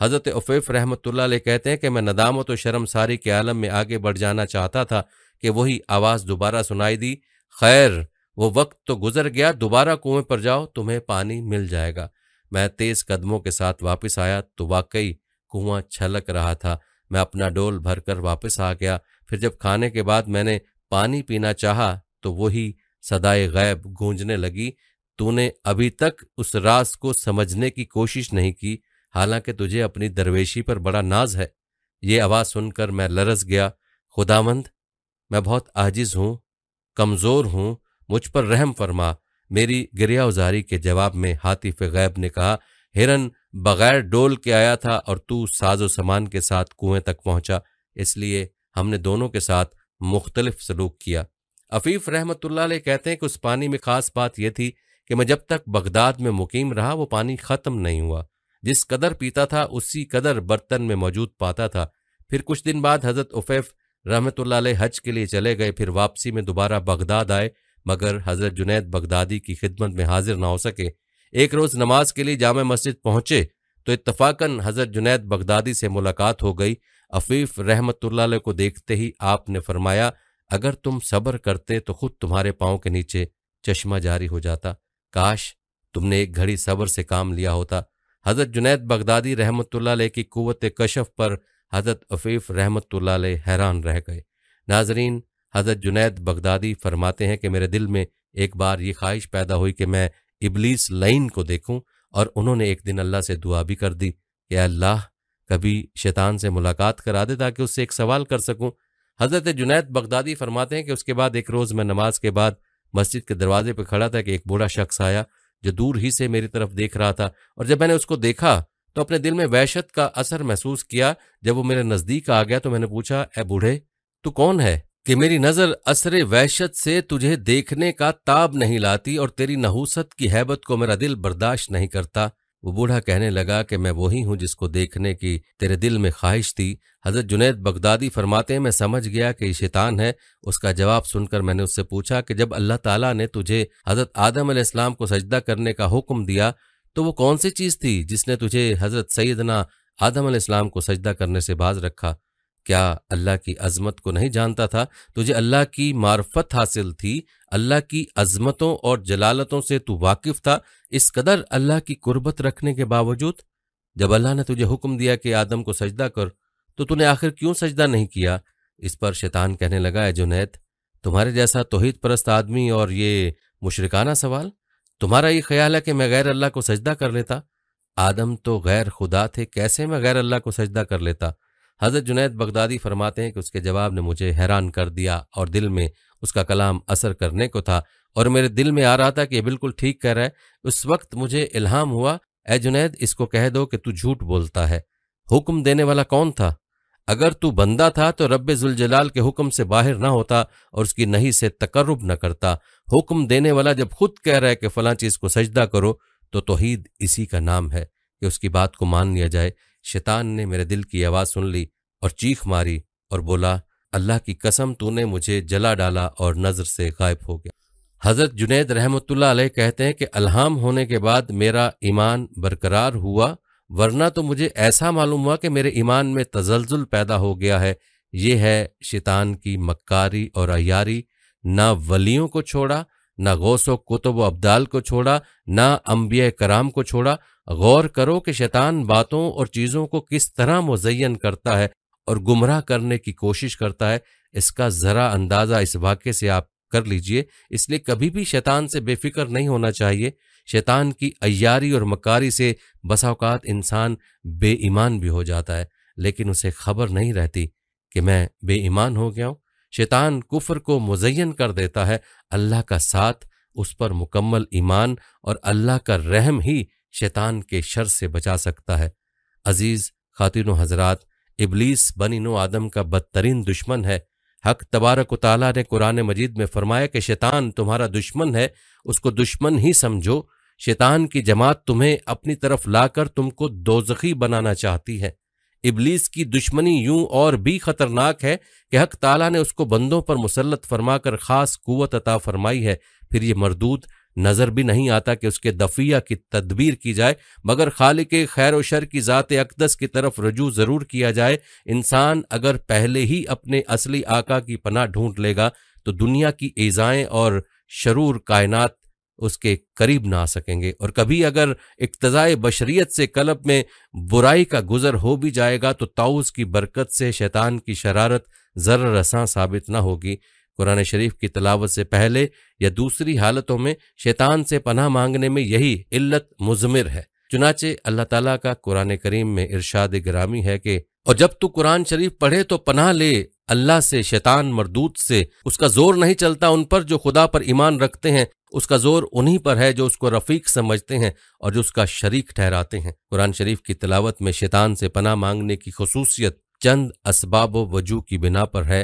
हज़रत उफेफ रहमत कहते हैं कि मैं नदामत शर्मसारी के आलम में आगे बढ़ जाना चाहता था कि वही आवाज़ दोबारा सुनाई दी खैर वो वक्त तो गुजर गया दोबारा कुएं पर जाओ तुम्हें पानी मिल जाएगा मैं तेज कदमों के साथ वापस आया तो वाकई कुआं छलक रहा था मैं अपना डोल भरकर वापस आ गया फिर जब खाने के बाद मैंने पानी पीना चाहा तो वही सदाए गैब गूंजने लगी तूने अभी तक उस रास को समझने की कोशिश नहीं की हालांकि तुझे अपनी दरवेशी पर बड़ा नाज है ये आवाज़ सुनकर मैं लरस गया खुदामंद मैं बहुत आजिज हूँ कमज़ोर हूँ मुझ पर रहम फरमा मेरी गिरिया उजारी के जवाब में हातिफ गैब ने कहा हिरन बगैर डोल के आया था और तू साजो सामान के साथ कुएं तक पहुंचा इसलिए हमने दोनों के साथ मुख्तलिफ सलूक किया अफीफ रहमत कहते हैं कि उस पानी में खास बात यह थी कि मैं जब तक बगदाद में मुकीम रहा वो पानी ख़त्म नहीं हुआ जिस कदर पीता था उसी कदर बर्तन में मौजूद पाता था फिर कुछ दिन बाद हज़रत उफेफ रहमत हज के लिए चले गए फिर वापसी में दोबारा बगदाद आए मगर हजरत जुनैद बगदादी की खिदमत में हाजिर ना हो सके एक रोज़ नमाज के लिए जामा मस्जिद पहुंचे तो इतफाकन हजरत जुनैद बगदादी से मुलाकात हो गई अफीफ रहमत को देखते ही आपने फरमाया अगर तुम सब्र करते तो खुद तुम्हारे पाँव के नीचे चश्मा जारी हो जाता काश तुमने एक घड़ी सब्र से काम लिया होता हजरत जुनैद बगदादी रहमत की कुत कशफ पर हजरत अफीफ रहमत हैरान रह गए नाजरीन हज़रत जुनैद बगदादी फरमाते हैं कि मेरे दिल में एक बार ये ख्वाहिश पैदा हुई कि मैं इबलीस लाइन को देखूं और उन्होंने एक दिन अल्लाह से दुआ भी कर दी कि अल्लाह कभी शैतान से मुलाकात करा दे ताकि उससे एक सवाल कर सकूं हज़रत जुनैद बगदादी फरमाते हैं कि उसके बाद एक रोज़ मैं नमाज के बाद मस्जिद के दरवाजे पर खड़ा था कि एक बूढ़ा शख्स आया जो दूर ही से मेरी तरफ देख रहा था और जब मैंने उसको देखा तो अपने दिल में वहशत का असर महसूस किया जब वो मेरे नज़दीक आ गया तो मैंने पूछा ए बूढ़े तू कौन है कि मेरी नजर असर वहशत से तुझे देखने का ताब नहीं लाती और तेरी नहूसत की हैबत को मेरा दिल बर्दाश्त नहीं करता वो बूढ़ा कहने लगा कि मैं वही हूं जिसको देखने की तेरे दिल में ख्वाहिश थी हजरत जुनेद बगदादी फरमाते हैं मैं समझ गया कि शैतान है उसका जवाब सुनकर मैंने उससे पूछा कि जब अल्लाह ताला ने तुझे हजरत आदम अलैहिस्सलाम को सजदा करने का हुक्म दिया तो वो कौन सी चीज़ थी जिसने तुझे हजरत सैदना आदम अलैहिस्सलाम को सजदा करने से बाज रखा क्या अल्लाह की अजमत को नहीं जानता था तुझे अल्लाह की मार्फत हासिल थी अल्लाह की अजमतों और जलालतों से तू वाकिफ था इस कदर अल्लाह की कुर्बत रखने के बावजूद जब अल्लाह ने तुझे हुक्म दिया कि आदम को सजदा कर तो तूने आखिर क्यों सजदा नहीं किया इस पर शैतान कहने लगा है जुनैद तुम्हारे जैसा तोहित परस्त आदमी और ये मुशरकाना सवाल तुम्हारा ये ख्याल है कि मैं गैर अल्लाह को सजदा कर लेता आदम तो गैर खुदा थे कैसे मैं गैर अल्लाह को सजदा कर लेता हज़रत जुनैद बगदादी फरमाते हैं कि उसके जवाब ने मुझे हैरान कर दिया और दिल में उसका कलाम असर करने को था और मेरे दिल में आ रहा था कि यह बिल्कुल ठीक कह रहा है उस वक्त मुझे इल्हाम हुआ ए जुनैद इसको कह दो कि तू झूठ बोलता है हुक्म देने वाला कौन था अगर तू बंदा था तो रब जुलजलाल के हुक्म से बाहर ना होता और उसकी नहीं से तकरब न करता हुक्म देने वाला जब खुद कह रहा है कि फलां चीज़ को सजदा करो तो तोहीद इसी का नाम है कि उसकी बात को मान लिया जाए शैतान ने मेरे दिल की आवाज़ सुन ली और चीख मारी और बोला अल्लाह की कसम तूने मुझे जला डाला और नज़र से गायब हो गया हज़रत जुनेद रहमतुल्ला कहते हैं कि अल्हाम होने के बाद मेरा ईमान बरकरार हुआ वरना तो मुझे ऐसा मालूम हुआ कि मेरे ईमान में तजलजुल पैदा हो गया है ये है शैतान की मक्कारी और अयारी ना वलियों को छोड़ा ना गौस कुतुब अब्दाल को छोड़ा ना अम्बिया कराम को छोड़ा गौर करो कि शैतान बातों और चीज़ों को किस तरह मुजयन करता है और गुमराह करने की कोशिश करता है इसका ज़रा अंदाज़ा इस वाक्य से आप कर लीजिए इसलिए कभी भी शैतान से बेफिक्र नहीं होना चाहिए शैतान की अयारी और मकारी से बसाओकात इंसान बेईमान भी हो जाता है लेकिन उसे खबर नहीं रहती कि मैं बेईमान हो गया हूँ शैतान कुफर को मुजयन कर देता है अल्लाह का साथ उस पर मुकम्मल ईमान और अल्लाह का रहम ही शैतान के शर से बचा सकता है अजीज खातिन हजरात इबलीस बनी आदम का बदतरीन दुश्मन है हक तबारक ताली ने कुरान मजीद में फरमाया कि शैतान तुम्हारा दुश्मन है उसको दुश्मन ही समझो शैतान की जमात तुम्हें अपनी तरफ लाकर तुमको दोजखी बनाना चाहती है इबलीस की दुश्मनी यूं और भी खतरनाक है कि हक ताला ने उसको बंदों पर मुसलत फरमाकर खास कुत अता फरमाई है फिर ये मरदूत नज़र भी नहीं आता कि उसके दफिया की तदबीर की जाए मगर खाल के खैर व शर की ज़ात अकदस की तरफ रजू ज़रूर किया जाए इंसान अगर पहले ही अपने असली आका की पनाह ढूंढ लेगा तो दुनिया की एज़ाएँ और शरूर कायनात उसके करीब ना आ सकेंगे और कभी अगर इकतज़ाए बशरीत से कलब में बुराई का गुजर हो भी जाएगा तो ताउस की बरकत से शैतान की शरारत ज़र रसा साबित ना होगी कुरान शरीफ की तलावत से पहले या दूसरी हालतों में शैतान से पनाह मांगने में यही इल्लत मुजमिर है चुनाचे अल्लाह ताला का कुरान करीम में इरशाद ग्रामी है कि और जब तू कुरान शरीफ पढ़े तो पनाह ले अल्लाह से शैतान मरदूत से उसका जोर नहीं चलता उन पर जो खुदा पर ईमान रखते हैं उसका जोर उन्हीं पर है जो उसको रफीक समझते हैं और जो उसका शरीक ठहराते हैं कुरान शरीफ की तलावत में शैतान से पनाह मांगने की खसूसियत चंद इसबाब वजू की बिना पर है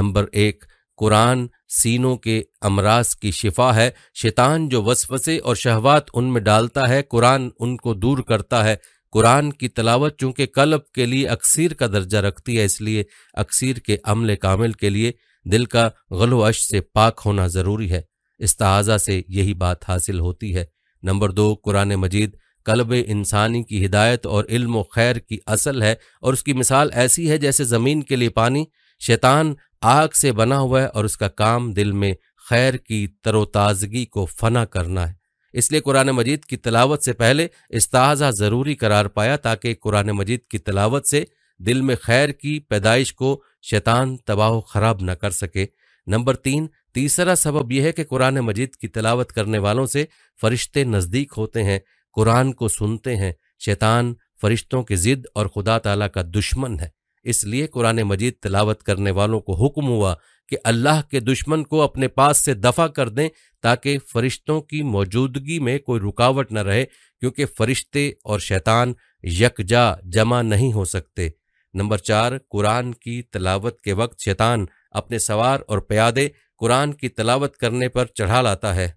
नंबर एक कुरान सीनों के अमराज की शिफा है शैतान जो वसवसे और शहवात उनमें डालता है कुरान उनको दूर करता है कुरान की तलावत चूंकि कल्ब के लिए अक्सर का दर्जा रखती है इसलिए अक्सर के अमल कामिल के लिए दिल का गलो अश से पाक होना ज़रूरी है इस तजा से यही बात हासिल होती है नंबर दो कुरान मजीद कलब इंसानी की हिदायत और इल्म खैर की असल है और उसकी मिसाल ऐसी है जैसे ज़मीन के लिए पानी शैतान आग से बना हुआ है और उसका काम दिल में खैर की तरोताजगी को फना करना है इसलिए कुरान मजीद की तलावत से पहले इस्ताजा ज़रूरी करार पाया ताकि कुरान मजीद की तलावत से दिल में खैर की पैदाइश को शैतान तबाह खराब न कर सके नंबर तीन तीसरा सबब यह है कि कुरान मजीद की तलावत करने वालों से फरिश्ते नज़दीक होते हैं कुरान को सुनते हैं शैतान फरिश्तों की जिद और खुदा तला का दुश्मन है इसलिए कुरान मजीद तिलावत करने वालों को हुक्म हुआ कि अल्लाह के दुश्मन को अपने पास से दफा कर दें ताकि फरिश्तों की मौजूदगी में कोई रुकावट न रहे क्योंकि फरिश्ते और शैतान यकजा जमा नहीं हो सकते नंबर चार कुरान की तलावत के वक्त शैतान अपने सवार और प्यादे कुरान की तलावत करने पर चढ़ा लाता है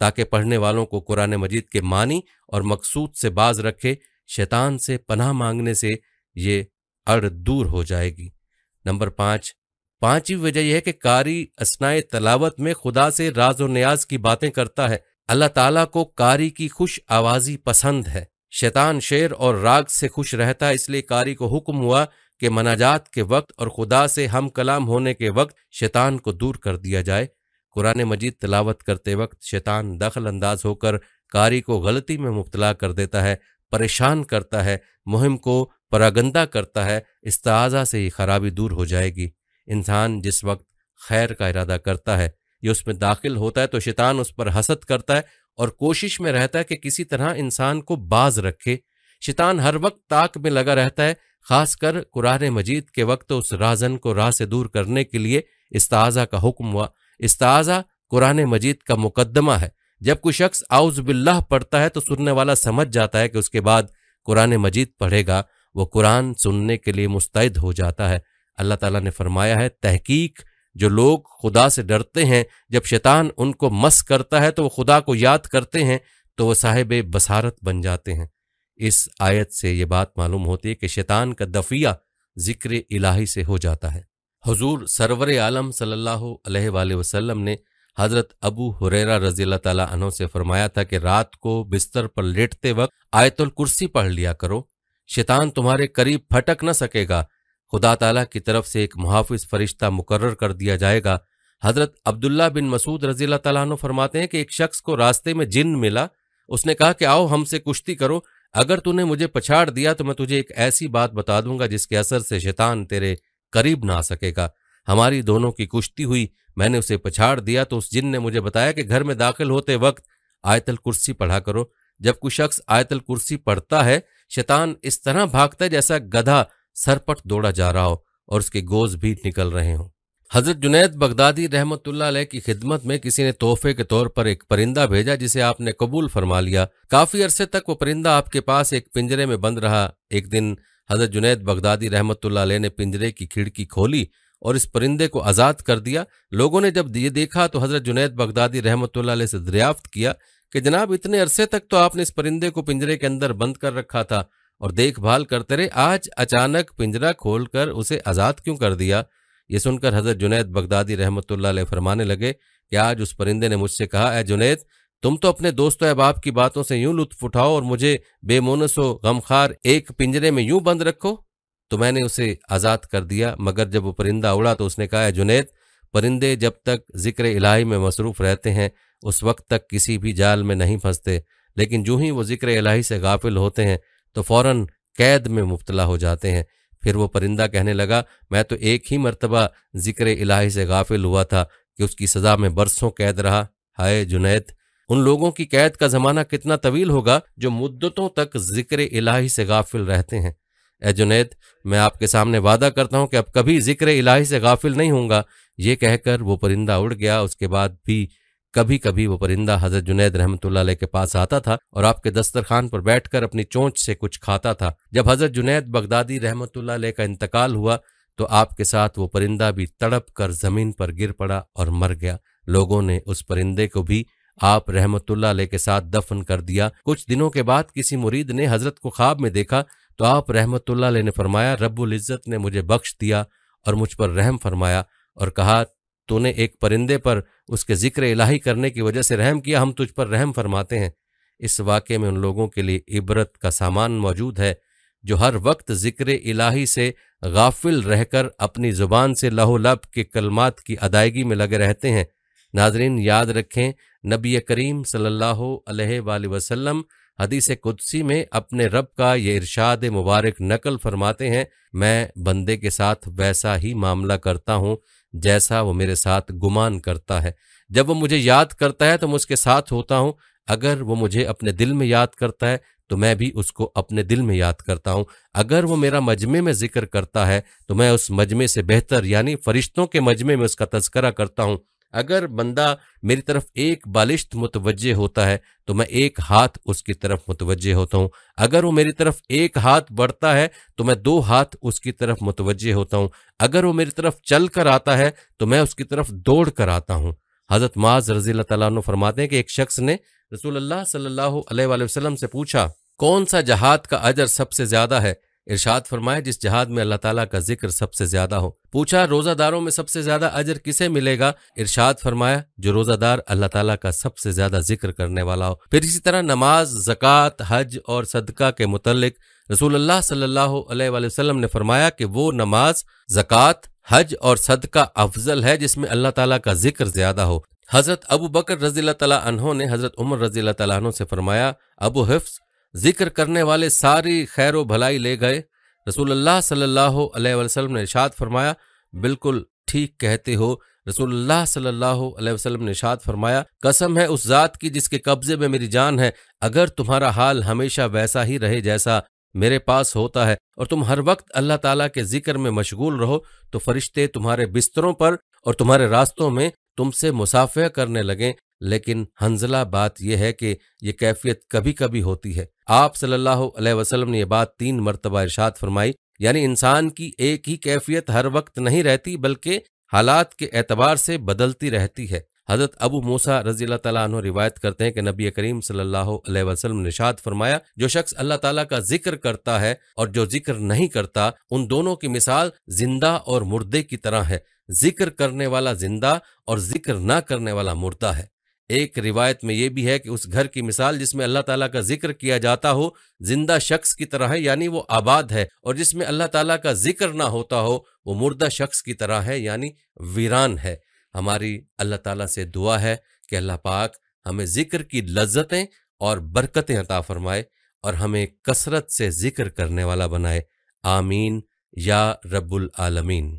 ताकि पढ़ने वालों को कुरान मजीद के मानी और मकसूद से बाज रखे शैतान से पनाह मांगने से ये अड़ दूर हो जाएगी नंबर पांच पांचवी वजह यह है कि कारी असनाए तलावत में खुदा से राज और न्याज की बातें करता है अल्लाह ताला को कारी की खुश आवाजी पसंद है शैतान शेर और राग से खुश रहता है इसलिए कारी को हुक्म हुआ कि मनाजात के वक्त और खुदा से हम कलाम होने के वक्त शैतान को दूर कर दिया जाए कुरान मजीद तलावत करते वक्त शैतान दखल अंदाज होकर कारी को गलती में मुबतला कर देता है परेशान करता है मुहिम को परागंदा करता है इस ताज़ा से ही खराबी दूर हो जाएगी इंसान जिस वक्त खैर का इरादा करता है ये उसमें दाखिल होता है तो शैतान उस पर हसद करता है और कोशिश में रहता है कि किसी तरह इंसान को बाज रखे शैतान हर वक्त ताक में लगा रहता है खासकर कुरान मजीद के वक्त उस राजन को राह से दूर करने के लिए इस्ताज़ा का हुक्म हुआ इस्ताज़ा कुरान मजीद का मुकदमा है जब कोई शख्स आउज बिल्लाह पढ़ता है तो सुनने वाला समझ जाता है कि उसके बाद कुरान मजीद पढ़ेगा वो कुरान सुनने के लिए मुस्तैद हो जाता है अल्लाह ताला ने फरमाया है तहकीक जो लोग खुदा से डरते हैं जब शैतान उनको मस करता है तो वो खुदा को याद करते हैं तो वह साहिब बसारत बन जाते हैं इस आयत से ये बात मालूम होती है कि शैतान का दफिया जिक्र इलाही से हो जाता है हजूर सरवर आलम सल्लल्लाहु अलैहि वसल्लम ने हजरत अबू हुरेरा रजी तला से फरमाया था कि रात को बिस्तर पर लेटते वक्त आयतुल कुर्सी पढ़ लिया करो शैतान तुम्हारे करीब फटक न सकेगा खुदा तला की तरफ से एक मुहाफ़ फरिश्ता मुकर्र कर दिया जाएगा हजरत अब्दुल्ला बिन मसूद रजी तला फरमाते हैं कि एक शख्स को रास्ते में जिन मिला उसने कहा कि आओ हमसे कुश्ती करो अगर तूने मुझे पछाड़ दिया तो मैं तुझे एक ऐसी बात बता दूंगा जिसके असर से शैतान तेरे करीब ना आ सकेगा हमारी दोनों की कुश्ती हुई मैंने उसे पछाड़ दिया तो उस जिन ने मुझे बताया कि घर में दाखिल होते वक्त आयतल कुर्सी पढ़ा करो जब कोई शख्स आयतल कुर्सी पढ़ता है शैतान इस तरह भागता है जैसा गधा सरपट दौड़ा जा रहा हो और उसके गोज भी निकल रहे हों हजरत जुनेद बगदादी रहमतुल्ला की खिदमत में किसी ने तोहफे के तौर पर एक परिंदा भेजा जिसे आपने कबूल फरमा लिया काफी अरसे तक वो परिंदा आपके पास एक पिंजरे में बंद रहा एक दिन हजरत जुनेद बगदादी रहमतुल्ला ने पिंजरे की खिड़की खोली और इस परिंदे को आज़ाद कर दिया लोगों ने जब ये देखा तो हज़रत जुनेद बगदादी रहमत से दरियाफ्त किया कि जनाब इतने अरसे तक तो आपने इस परिंदे को पिंजरे के अंदर बंद कर रखा था और देखभाल करते रहे आज अचानक पिंजरा खोलकर उसे आज़ाद क्यों कर दिया ये सुनकर हज़रत जुनेद बगदादी रहमत फरमाने लगे कि आज उस परिंदे ने मुझसे कहा ए जुनेद तुम तो अपने दोस्तों अहबाब की बातों से यूं लुत्फ उठाओ और मुझे बेमोनसो गमखार एक पिंजरे में यूं बंद रखो तो मैंने उसे आज़ाद कर दिया मगर जब वो परिंदा उड़ा तो उसने कहा जुनेद परिंदे जब तक जिक्र इलाही में मसरूफ़ रहते हैं उस वक्त तक किसी भी जाल में नहीं फंसते लेकिन जूँ ही वो जिक्र इलाही से गाफिल होते हैं तो फ़ौर कैद में मुबतला हो जाते हैं फिर वो परिंदा कहने लगा मैं तो एक ही मरतबा जिक्र इलाही से गाफिल हुआ था कि उसकी सज़ा में बरसों कैद रहा हाय जुनेद उन लोगों की कैद का ज़माना कितना तवील होगा जो मुद्दतों तक जिक्र इलाही से गाफिल रहते हैं ए जुनेद मैं आपके सामने वादा करता हूँ कि अब कभी जिक्र इलाही से गाफिल नहीं होऊंगा ये कहकर वो परिंदा उड़ गया उसके बाद भी कभी कभी वो परिंदा हजरत जुनेद रहमतुल्लाह के पास आता था और आपके दस्तरखान पर बैठकर अपनी चोंच से कुछ खाता था जब हजरत जुनेद बगदादी रहमतुल्लाह का इंतकाल हुआ तो आपके साथ वो परिंदा भी तड़प कर जमीन पर गिर पड़ा और मर गया लोगों ने उस परिंदे को भी आप रहमतुल्लाह के साथ दफन कर दिया कुछ दिनों के बाद किसी मुरीद ने हजरत को ख्वाब में देखा तो आप रहमतुल्ला ने फरमाया रब्बुल इज़्ज़त ने मुझे बख्श दिया और मुझ पर रहम फरमाया और कहा तूने एक परिंदे पर उसके जिक्र इलाही करने की वजह से रहम किया हम तुझ पर रहम फरमाते हैं इस वाक़े में उन लोगों के लिए इबरत का सामान मौजूद है जो हर वक्त जिक्र इलाही से गाफिल रहकर अपनी ज़ुबान से लहूलब के कलमात की अदायगी में लगे रहते हैं नाजरीन याद रखें नबी करीम सल्लल्लाहु अलैहि वसल्लम हदीस कुदसी में अपने रब का ये इरशाद मुबारक नकल फरमाते हैं मैं बंदे के साथ वैसा ही मामला करता हूँ जैसा वो मेरे साथ गुमान करता है जब वो मुझे याद करता है तो मैं उसके साथ होता हूँ अगर वो मुझे अपने दिल में याद करता है तो मैं भी उसको अपने दिल में याद करता हूँ अगर वो मेरा मजमे में जिक्र करता है तो मैं उस मजमे से बेहतर यानी फरिश्तों के मजमे में उसका तस्करा करता हूँ अगर बंदा मेरी तरफ एक बालिश्त मुतवजह होता है तो मैं एक हाथ उसकी तरफ मुतवजह होता हूँ अगर वो मेरी तरफ एक हाथ बढ़ता है तो मैं दो हाथ उसकी तरफ मुतवजह होता हूँ अगर वो मेरी तरफ चल कर आता है तो मैं उसकी तरफ दौड़ कर आता हूँ हज़रत माज रजील तु फरमाते हैं कि एक शख्स ने रसूल सल्लल्लाहु वसलम से पूछा कौन सा जहाद का अजर सबसे ज़्यादा है इरशाद फरमाए जिस जहाद में अल्लाह ताला का जिक्र सबसे ज्यादा हो पूछा रोजादारों में सबसे ज्यादा अजर किसे मिलेगा इरशाद फरमाया जो रोजादार अल्लाह ताला का सबसे ज्यादा जिक्र करने वाला हो फिर इसी तरह नमाज जक़ात हज और सदका के रसूल अल्लाह सल्लल्लाहु अलैहि वसल्लम ने फरमाया कि वो नमाज जक़ात हज और सदका अफजल है जिसमें अल्लाह ताला का जिक्र ज्यादा हो हजरत अबू बकर रजील तला ने हजरत उमर रजील्ला तला से फरमाया अबू हिफ्स जिक्र करने वाले सारी खैर भलाई ले गए अल्लाह सल्लल्लाहु अलैहि वसल्लम ने इशाद फरमाया बिल्कुल ठीक कहते हो अल्लाह सल्लल्लाहु अलैहि वसल्लम ने इशाद फरमाया कसम है उस जात की जिसके कब्जे में मेरी जान है अगर तुम्हारा हाल हमेशा वैसा ही रहे जैसा मेरे पास होता है और तुम हर वक्त अल्लाह ताला के जिक्र में मशगूल रहो तो फरिश्ते तुम्हारे बिस्तरों पर और तुम्हारे रास्तों में तुमसे मुसाफिया करने लगें लेकिन हंजला बात यह है कि ये कैफियत कभी कभी होती है आप सल्लल्लाहु अलैहि वसल्लम ने यह बात तीन मरतबा इरशाद फरमाई यानी इंसान की एक ही कैफियत हर वक्त नहीं रहती बल्कि हालात के एतबार से बदलती रहती है हजरत अबू मूसा रजी तु रिवायत करते हैं कि नबी करीम सल्लाम ने शाद फरमाया जो शख्स अल्लाह तला का जिक्र करता है और जो जिक्र नहीं करता उन दोनों की मिसाल जिंदा और मुर्दे की तरह है जिक्र करने वाला जिंदा और जिक्र ना करने वाला मुर्दा है एक रिवायत में यह भी है कि उस घर की मिसाल जिसमें अल्लाह ताला का जिक्र किया जाता हो जिंदा शख्स की तरह है यानी वो आबाद है और जिसमें अल्लाह ताला का जिक्र ना होता हो वो मुर्दा शख्स की तरह है यानी वीरान है हमारी अल्लाह ताला से दुआ है कि अल्लाह पाक हमें जिक्र की लज्जतें और बरकतें अता फरमाए और हमें कसरत से जिक्र करने वाला बनाए आमीन या रबुल आलमीन